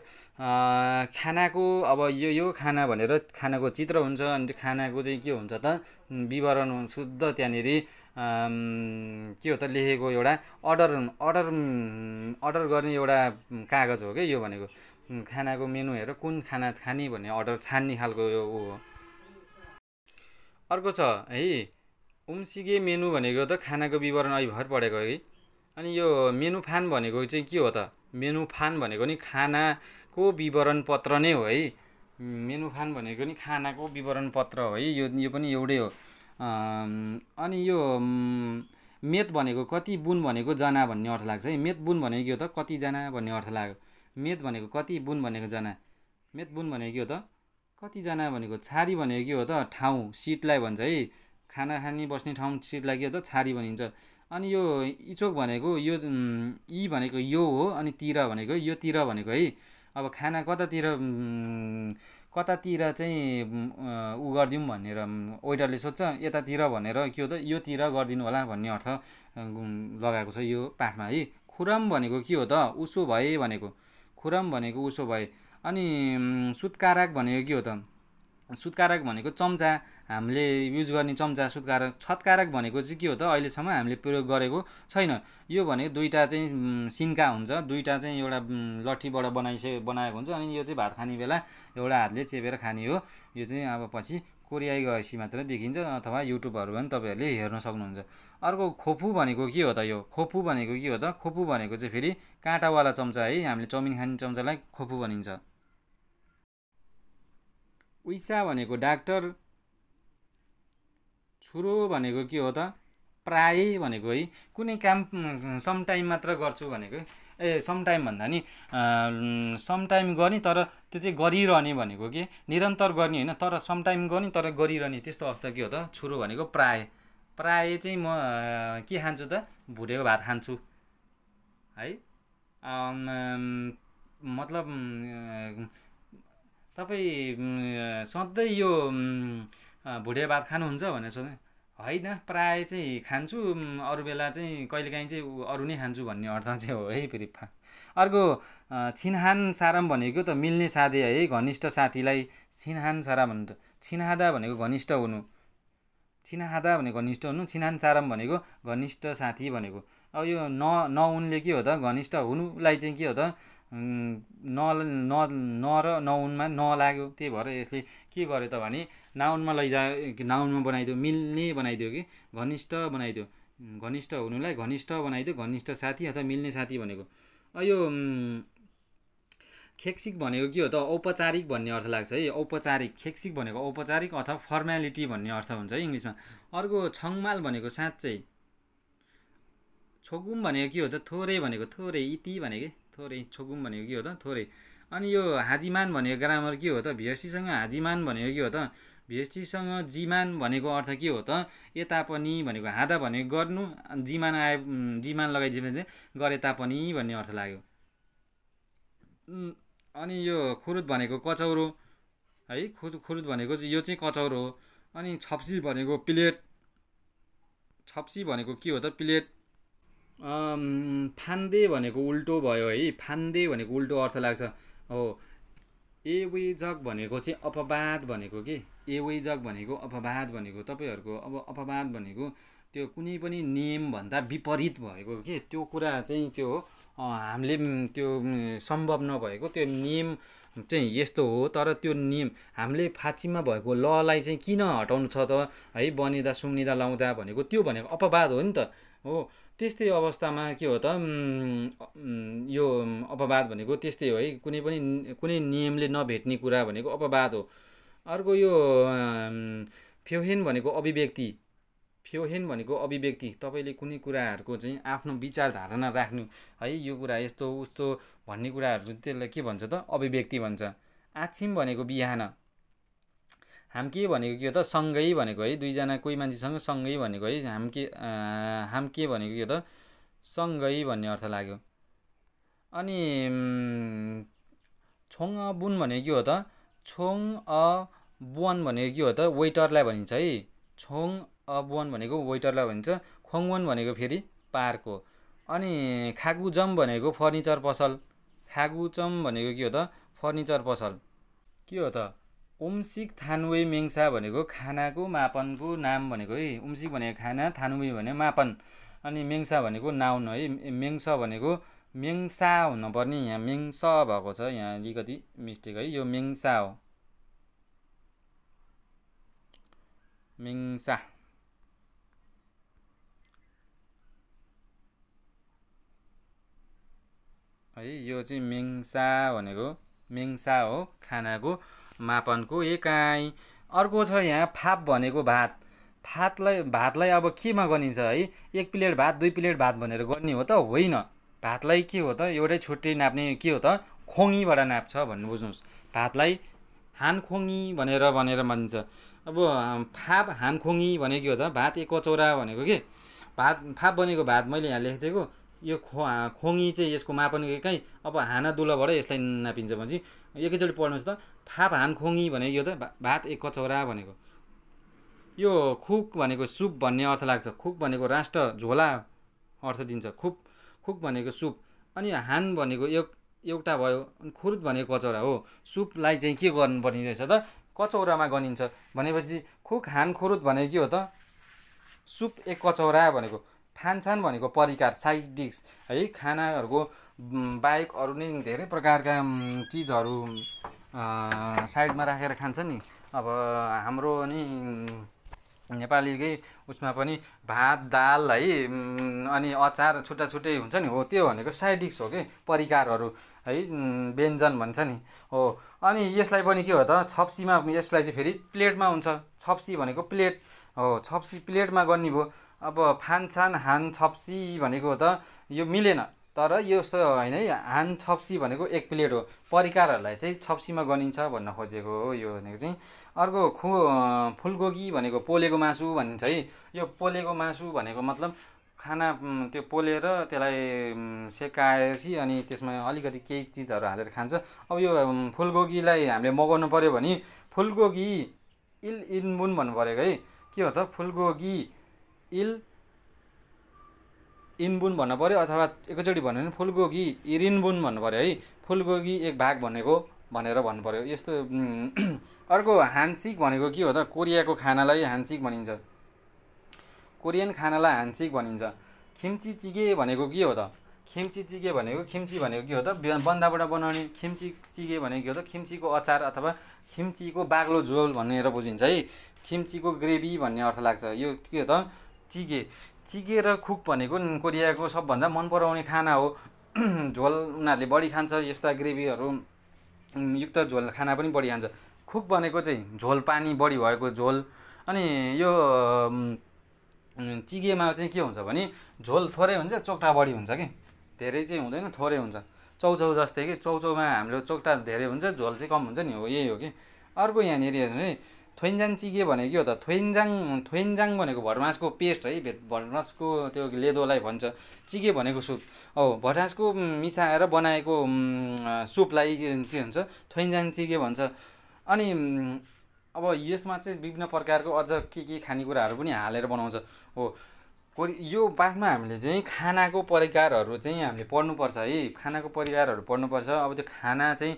खानाको अब यो यो खाना भनेर खानाको चित्र हुन्छ अनि त्यो खानाको चाहिँ के हुन्छ त विवरण शुद्ध त्यहाँनिर के हो त लेखेको एउटा अर्डर अर्डर अर्डर गर्ने एउटा कागज हो क्या यो भनेको खानाको मेनु हेरेर कुन खाना खाने भन्ने अर्डर छान्ने खालको यो ऊ हो अर्को छ है उम्सिगे मेनु भनेको त खानाको विवरण अहिले भर पढेको है अनि यो मेनु फान भनेको चाहिँ के हो त मेनु फान भनेको नि खानाको विवरण पत्र नै हो है मेनु फान भनेको नि खानाको विवरण पत्र हो है यो यो पनि एउटै हो अनि यो मेत भनेको कति बुन भनेको जना भन्ने अर्थ लाग्छ है मेत बुन भनेको के हो त कतिजना भन्ने अर्थ लाग्यो मेत भनेको कति बुन भनेको जना मेत बुन भनेको के हो त कतिजना भनेको छारी भनेको के हो त ठाउँ सिटलाई भन्छ है खाना खाने बस्ने ठाउँ सिट लागि त छारी भनिन्छ अनि यो इचोक भनेको यो इ भनेको यो हो अनि तिर भनेको यो तिर भनेको है अब खाना कतातिर कतातिर चाहिँ ऊ गरिदिउँ भनेर वेटरले सोध्छ यतातिर भनेर के हो त योतिर गरिदिनु होला भन्ने अर्थ लगाएको छ यो पाठमा है खुरम भनेको के हो त उसो भए भनेको खुरम भनेको उसो भए अनि सुत्काराक भनेको के हो त सुत्कारक भनेको चम्चा हामीले युज गर्ने चम्चा सुत्कारक छत्कारक भनेको चाहिँ के हो त अहिलेसम्म हामीले प्रयोग गरेको छैन यो भनेको दुईवटा चाहिँ सिन्का हुन्छ दुईवटा चाहिँ एउटा लट्ठीबाट बनाइसे बनाएको हुन्छ अनि यो चाहिँ भात खाने बेला एउटा हातले चेपेर खाने हो यो चाहिँ अब पछि कोरियाई गएपछि मात्र देखिन्छ अथवा युट्युबहरू पनि तपाईँहरूले हेर्न सक्नुहुन्छ अर्को खोपु भनेको के हो त यो खोपु भनेको के हो त खोपु भनेको चाहिँ फेरि काँटावाला चम्चा है हामीले चाउमिन खाने चम्चालाई खोपु भनिन्छ उइसा भनेको डाक्टर छुरो भनेको के हो त प्राय भनेको है कुनै काम समटाइम मात्र गर्छु भनेको ए समटाइम भन्दा नि समटाइम गर्ने तर त्यो चाहिँ गरिरहने भनेको के निरन्तर गर्ने होइन तर समटाइम गर्ने तर गरिरहने त्यस्तो अर्थ के हो त छुरो भनेको प्राय प्राय चाहिँ म के खान्छु त भुटेको भात खान्छु है मतलब तपाईँ सधैँ यो भुडे भात खानुहुन्छ भनेर सोधेँ होइन प्राय चाहिँ खान्छु अरू बेला चाहिँ कहिलेकाहीँ चाहिँ अरू नै खान्छु भन्ने अर्थ चाहिँ हो है फेरि अर्को छिनहान सारम भनेको त मिल्ने साथी है घनिष्ठ साथीलाई छिनहान साराम भन्नु त छिनहादा भनेको घनिष्ठ हुनु छिनाहादा भनेको घनिष्ठ हुनु छिनहान सारम भनेको घनिष्ठ साथी भनेको अब यो न न के हो त घनिष्ठ हुनुलाई चाहिँ के हो त न न न र नउनमा नलाग्यो त्यही भएर यसले के गर्यो त भने नाउनमा लैजायो नाउनमा बनाइदियो मिल्ने बनाइदियो कि घनिष्ठ बनाइदियो घनिष्ठ हुनुलाई घनिष्ठ बनाइदियो घनिष्ठ साथी अथवा मिल्ने साथी भनेको यो खेक्सिक भनेको के हो त औपचारिक भन्ने अर्थ लाग्छ है औपचारिक खेक्सिक भनेको औपचारिक अथवा फर्मेलिटी भन्ने अर्थ हुन्छ है इङ्ग्लिसमा अर्को छङमाल भनेको साँच्चै छोगुम भनेको के हो त थोरै भनेको थोरै इति भनेको थोरै छोकुम भनेको के हो त थोरै अनि यो हाजिमान भनेको ग्रामर के हो त भिएसटीसँग हाजिमान भनेको के हो त भिएसटीसँग जिमान भनेको अर्थ के हो त यता पनि भनेको हाँदा भनेको गर्नु जिमान आए जिमान लगाइदिएपछि गरे तापनि भन्ने अर्थ लाग्यो अनि यो खुरुद भनेको कचौरो है खु खुरुद भनेको चाहिँ यो चाहिँ कचौरो हो अनि छप्सी भनेको प्लेट छप्सी भनेको के हो त प्लेट फान्दे भनेको उल्टो भयो है फान्दे भनेको उल्टो अर्थ लाग्छ हो एवे जग भनेको चाहिँ अपवाद भनेको के एवे जग भनेको अपवाद भनेको तपाईँहरूको अब अपवाद भनेको त्यो कुनै पनि नियमभन्दा विपरीत भएको के त्यो कुरा चाहिँ त्यो हामीले त्यो सम्भव नभएको त्यो नियम चाहिँ यस्तो हो तर त्यो नियम हामीले फाँचीमा भएको ललाई चाहिँ किन हटाउनु छ त है बनिँदा सुम्निँदा लाउँदा भनेको त्यो भनेको अपवाद हो नि त हो त्यस्तै अवस्थामा के हो त यो अपवाद भनेको त्यस्तै हो है कुनै पनि कुनै नियमले नभेट्ने कुरा भनेको अपवाद हो अर्को यो फ्योहेन भनेको अभिव्यक्ति फ्योहेन भनेको अभिव्यक्ति तपाईँले कुनै कुराहरूको चाहिँ आफ्नो विचार धारणा राख्नु है यो कुरा यस्तो उस्तो भन्ने कुराहरू त्यसलाई के भन्छ त अभिव्यक्ति भन्छ आछिम भनेको बिहान के भनेको के हो त सँगै भनेको है दुईजना कोही मान्छेसँग सँगै भनेको है के हाम हाम के भनेको के हो त सँगै भन्ने अर्थ लाग्यो अनि छोङ अ बुन भनेको के हो त छोङ अ बुवन भनेको के हो त वेटरलाई भनिन्छ है छोङ अ बुवन भनेको वेटरलाई भनिन्छ खोङवन भनेको फेरि पार्क हो अनि खागुजम भनेको फर्निचर पसल खागुचम भनेको के हो त फर्निचर पसल के हो त उम्सिक थानुवे मेङ्सा भनेको खानाको मापनको नाम भनेको है उम्सिक भनेको खाना थानुवे भने मापन अनि मेङ्सा भनेको नाउन है मेङ्स भनेको मेङसा हुनुपर्ने यहाँ मेङ्स भएको छ यहाँ अलिकति मिस्टेक है यो मेङसा हो मेङसा है यो चाहिँ मेङसा भनेको मेङसा हो खानाको मापनको एकाइ अर्को छ यहाँ फाप भनेको भात भातलाई भातलाई अब केमा गनिन्छ है एक प्लेट भात दुई प्लेट भात भनेर गर्ने हो त होइन भातलाई के हो त एउटै छुट्टै नाप्ने के हो त खोङीबाट नाप्छ भन्नु बुझ्नुहोस् भातलाई खोङी भनेर भनेर मानिन्छ अब फाप हानखोङ्गी भनेको हो त भात एक कचौरा भनेको के भात फाप बनेको भात मैले यहाँ लेखिदिएको यो खो खोङी चाहिँ यसको मापन एकै अब हाना दुलोबाट यसलाई नापिन्छ भने चाहिँ एकैचोटि पढ्नुहोस् त फाप हान खोङी भने यो त भात एक कचौरा भनेको यो खुक भनेको सुप भन्ने अर्थ लाग्छ खुक भनेको राष्ट्र झोला अर्थ दिन्छ खुप खुक भनेको सुप अनि हान भनेको एक एउटा भयो अनि खुर्द भनेको कचौरा हो सुपलाई चाहिँ के गर्नुपर्ने रहेछ त कचौरामा गनिन्छ भनेपछि खुक हान खुरुद भनेको के हो त सुप एक कचौरा भनेको फानछान भनेको परिकार साइड डिक्स है खानाहरूको बाहेक अरू नै धेरै प्रकारका चिजहरू साइडमा राखेर खान्छ नि अब हाम्रो नि नेपालीकै उसमा पनि भात दाल है अनि अचार छुट्टा छुट्टै हुन्छ नि हो त्यो भनेको साइड डिस हो कि परिकारहरू है व्यञ्जन भन्छ नि हो अनि यसलाई पनि के हो त छप्सीमा यसलाई चाहिँ फेरि प्लेटमा हुन्छ छप्सी भनेको प्लेट हो छप्सी प्लेटमा गर्ने भयो अब फानछान हान छप्सी भनेको त यो मिलेन तर यो जस्तो होइन है हान छप्सी भनेको एक प्लेट हो परिकारहरूलाई चाहिँ छप्सीमा गनिन्छ भन्न खोजेको हो यो भनेको चाहिँ अर्को खु फुलगोगी भनेको पोलेको मासु भनिन्छ है यो पोलेको मासु भनेको मतलब खाना त्यो पोलेर त्यसलाई सेकाएपछि अनि त्यसमा अलिकति केही चिजहरू हालेर खान्छ अब यो फुलगोगीलाई हामीले मगाउनु पऱ्यो भने फुलगोगी इल इनबुन भन्नु परेको है के हो त फुलगोगी इल इनबुन भन्नु पऱ्यो अथवा एकैचोटि भन्यो भने फुलगोगी इरिनबुन भन्नु पऱ्यो है फुलगोगी एक भाग भनेको भनेर भन्नु पऱ्यो यस्तो अर्को हान्सिक भनेको के हो त कोरियाको खानालाई हान्सिक भनिन्छ कोरियन खानालाई हान्सिक भनिन्छ खिम्ची चिगे भनेको के हो त खिम्ची चिगे भनेको खिम्ची भनेको के हो त बन्दाबाट बनाउने खिम्ची चिगे भनेको के हो त खिम्चीको अचार अथवा खिम्चीको बाग्लो झोल भनेर बुझिन्छ है खिम्चीको ग्रेभी भन्ने अर्थ लाग्छ यो के हो त चिगे चिगे र खुक भनेको कोरियाको सबभन्दा मन पराउने खाना हो झोल उनीहरूले बढी खान्छ यस्ता ग्रेभीहरू युक्त झोल खाना पनि बढी खान्छ खुक भनेको चाहिँ झोल पानी बढी भएको झोल अनि यो चिगेमा चाहिँ के हुन्छ भने झोल थोरै हुन्छ चोकटा बढी हुन्छ कि धेरै चाहिँ हुँदैन थोरै हुन्छ चौचौ जस्तै कि चौचौमा हाम्रो चोकटा धेरै हुन्छ झोल चाहिँ कम हुन्छ नि हो यही हो कि अर्को यहाँनिर हेर्नु है थोइन्जाङ चिके भनेको के हो त थोइन्जाङ थोइन्जाङ भनेको भटमासको पेस्ट है भटमासको त्यो लेदोलाई भन्छ चिके भनेको सुप औ भटमासको मिसाएर बनाएको सुपलाई के भन्छ थोइन्जाङ चिके भन्छ अनि अब यसमा चाहिँ विभिन्न प्रकारको अझ के के खानेकुराहरू पनि हालेर बनाउँछ हो कोरि यो पाठमा हामीले चाहिँ खानाको परिकारहरू चाहिँ हामीले पढ्नुपर्छ है खानाको परिकारहरू पढ्नुपर्छ अब त्यो खाना चाहिँ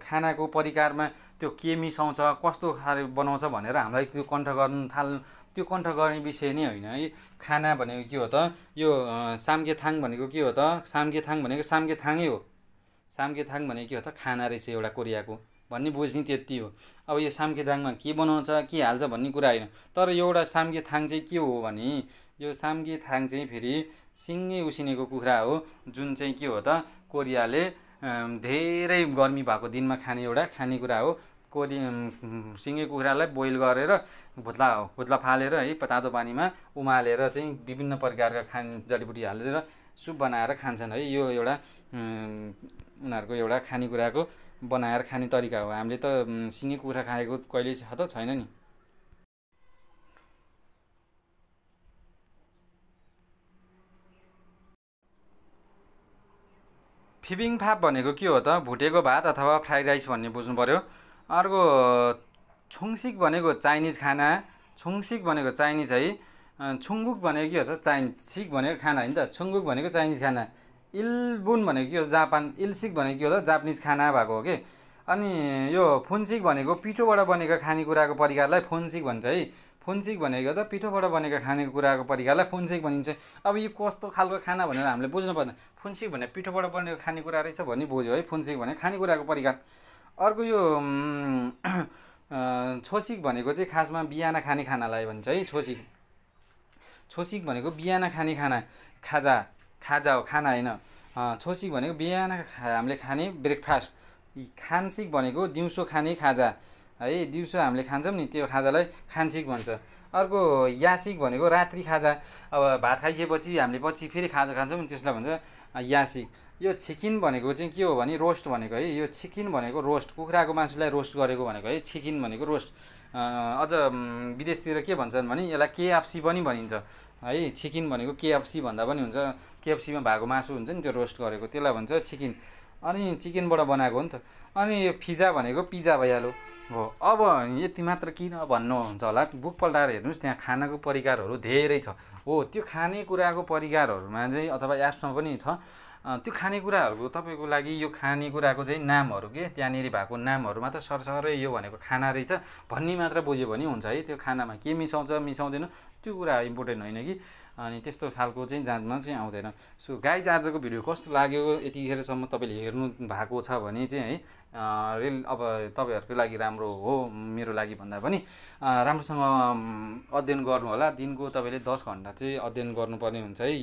खानाको परिकारमा त्यो के मिसाउँछ कस्तो खाले बनाउँछ भनेर हामीलाई त्यो कण्ठ गर्नु थाल्नु त्यो कण्ठ गर्ने विषय नै होइन है खाना भनेको के हो त यो साम्केथाङ थाङ भनेको के हो त साम्केथाङ थाङ भनेको साम्केथाङै थाङै हो साम्केथाङ थाङ भनेको के हो त खाना रहेछ एउटा कोरियाको भन्ने बुझ्ने त्यति हो अब यो साम्केथाङमा थाङमा के बनाउँछ के हाल्छ भन्ने कुरा होइन तर एउटा साम्केथाङ थाङ चाहिँ के हो भने यो साम्के थाङ चाहिँ फेरि सिँगै उसिनेको कुखुरा हो जुन चाहिँ के हो त कोरियाले धेरै गर्मी भएको दिनमा खाने एउटा खानेकुरा हो कोदि सिँगे कुखुरालाई बोइल गरेर भुत्ला भुत्ला फालेर है तातो पानीमा उमालेर चाहिँ विभिन्न प्रकारका खान जडीबुटी हालेर सुप बनाएर खान्छन् है यो एउटा उनीहरूको एउटा खानेकुराको बनाएर खाने तरिका हो हामीले त सिँगे कुखुरा खाएको कहिले छ त छैन नि फिबिङ फाप भनेको के हो त भुटेको भात अथवा फ्राइड राइस भन्ने बुझ्नु पऱ्यो अर्को छुङसिक भनेको चाइनिज खाना छुङसिक भनेको चाइनिज है छुङ्गुक भनेको के हो त चाइन भनेको खाना होइन त छुङ्गुक भनेको चाइनिज खाना इल्बुन भनेको के हो जापान इल्सिक भनेको के हो त जापानिज खाना भएको हो कि अनि यो फुन्सिक भनेको पिठोबाट बनेको खानेकुराको परिकारलाई फुन्सिक भन्छ है फुन्सिक भनेको त पिठोबाट बनेको खानेकुराको परिकारलाई फुन्सिक भनिन्छ अब यो कस्तो खालको खाना भनेर हामीले बुझ्नु पर्दैन फुन्सिक भने पिठोबाट बनेको खानेकुरा रहेछ भन्ने बुझ्यो है फुन्सिक भने खानेकुराको परिकार अर्को यो छोसिक भनेको चाहिँ खासमा बिहान खाने खानालाई भन्छ है छोसिक छोसिक भनेको बिहान खाने खाना खाजा खाजा हो खाना होइन छोसिक भनेको बिहान हामीले खाने ब्रेकफास्ट खानसिक भनेको दिउँसो खाने खाजा है दिउँसो हामीले खान्छौँ नि त्यो खाजालाई खानसिक भन्छ अर्को यासिक भनेको रात्रि खाजा अब भात खाइसकेपछि हामीले पछि फेरि खाजा खान्छौँ त्यसलाई भन्छ यासिक यो छिकिन भनेको चाहिँ के हो भने रोस्ट भनेको है यो छिकिन भनेको रोस्ट कुखुराको मासुलाई रोस्ट गरेको भनेको है छिकिन भनेको रोस्ट अझ विदेशतिर के भन्छन् भने यसलाई केएफसी पनि भनिन्छ है छिकिन भनेको केएफसी भन्दा पनि हुन्छ केएफसीमा भएको मासु हुन्छ नि त्यो रोस्ट गरेको त्यसलाई भन्छ छिकिन अनि चिकनबाट बनाएको हो नि त अनि यो फिजा भनेको पिज्जा भइहाल्यो हो अब यति मात्र किन भन्नुहुन्छ होला बुक पल्टाएर हेर्नुहोस् त्यहाँ खानाको परिकारहरू धेरै छ हो त्यो खानेकुराको परिकारहरूमा चाहिँ अथवा एप्समा पनि छ त्यो खानेकुराहरूको तपाईँको लागि यो खानेकुराको चाहिँ नामहरू के त्यहाँनिर भएको नामहरू मात्र सरसरै यो भनेको खाना रहेछ भन्ने मात्र बुझ्यो भने हुन्छ है त्यो खानामा के मिसाउँछ मिसाउँदैन त्यो कुरा इम्पोर्टेन्ट होइन कि अनि त्यस्तो खालको चाहिँ जाँचमा चाहिँ आउँदैन सो गाई आजको भिडियो कस्तो लाग्यो यतिखेरसम्म तपाईँले हेर्नु भएको छ भने चाहिँ है रेल अब तपाईँहरूकै लागि राम्रो हो मेरो लागि भन्दा पनि राम्रोसँग अध्ययन गर्नु होला दिनको तपाईँले दस घन्टा चाहिँ अध्ययन गर्नुपर्ने हुन्छ है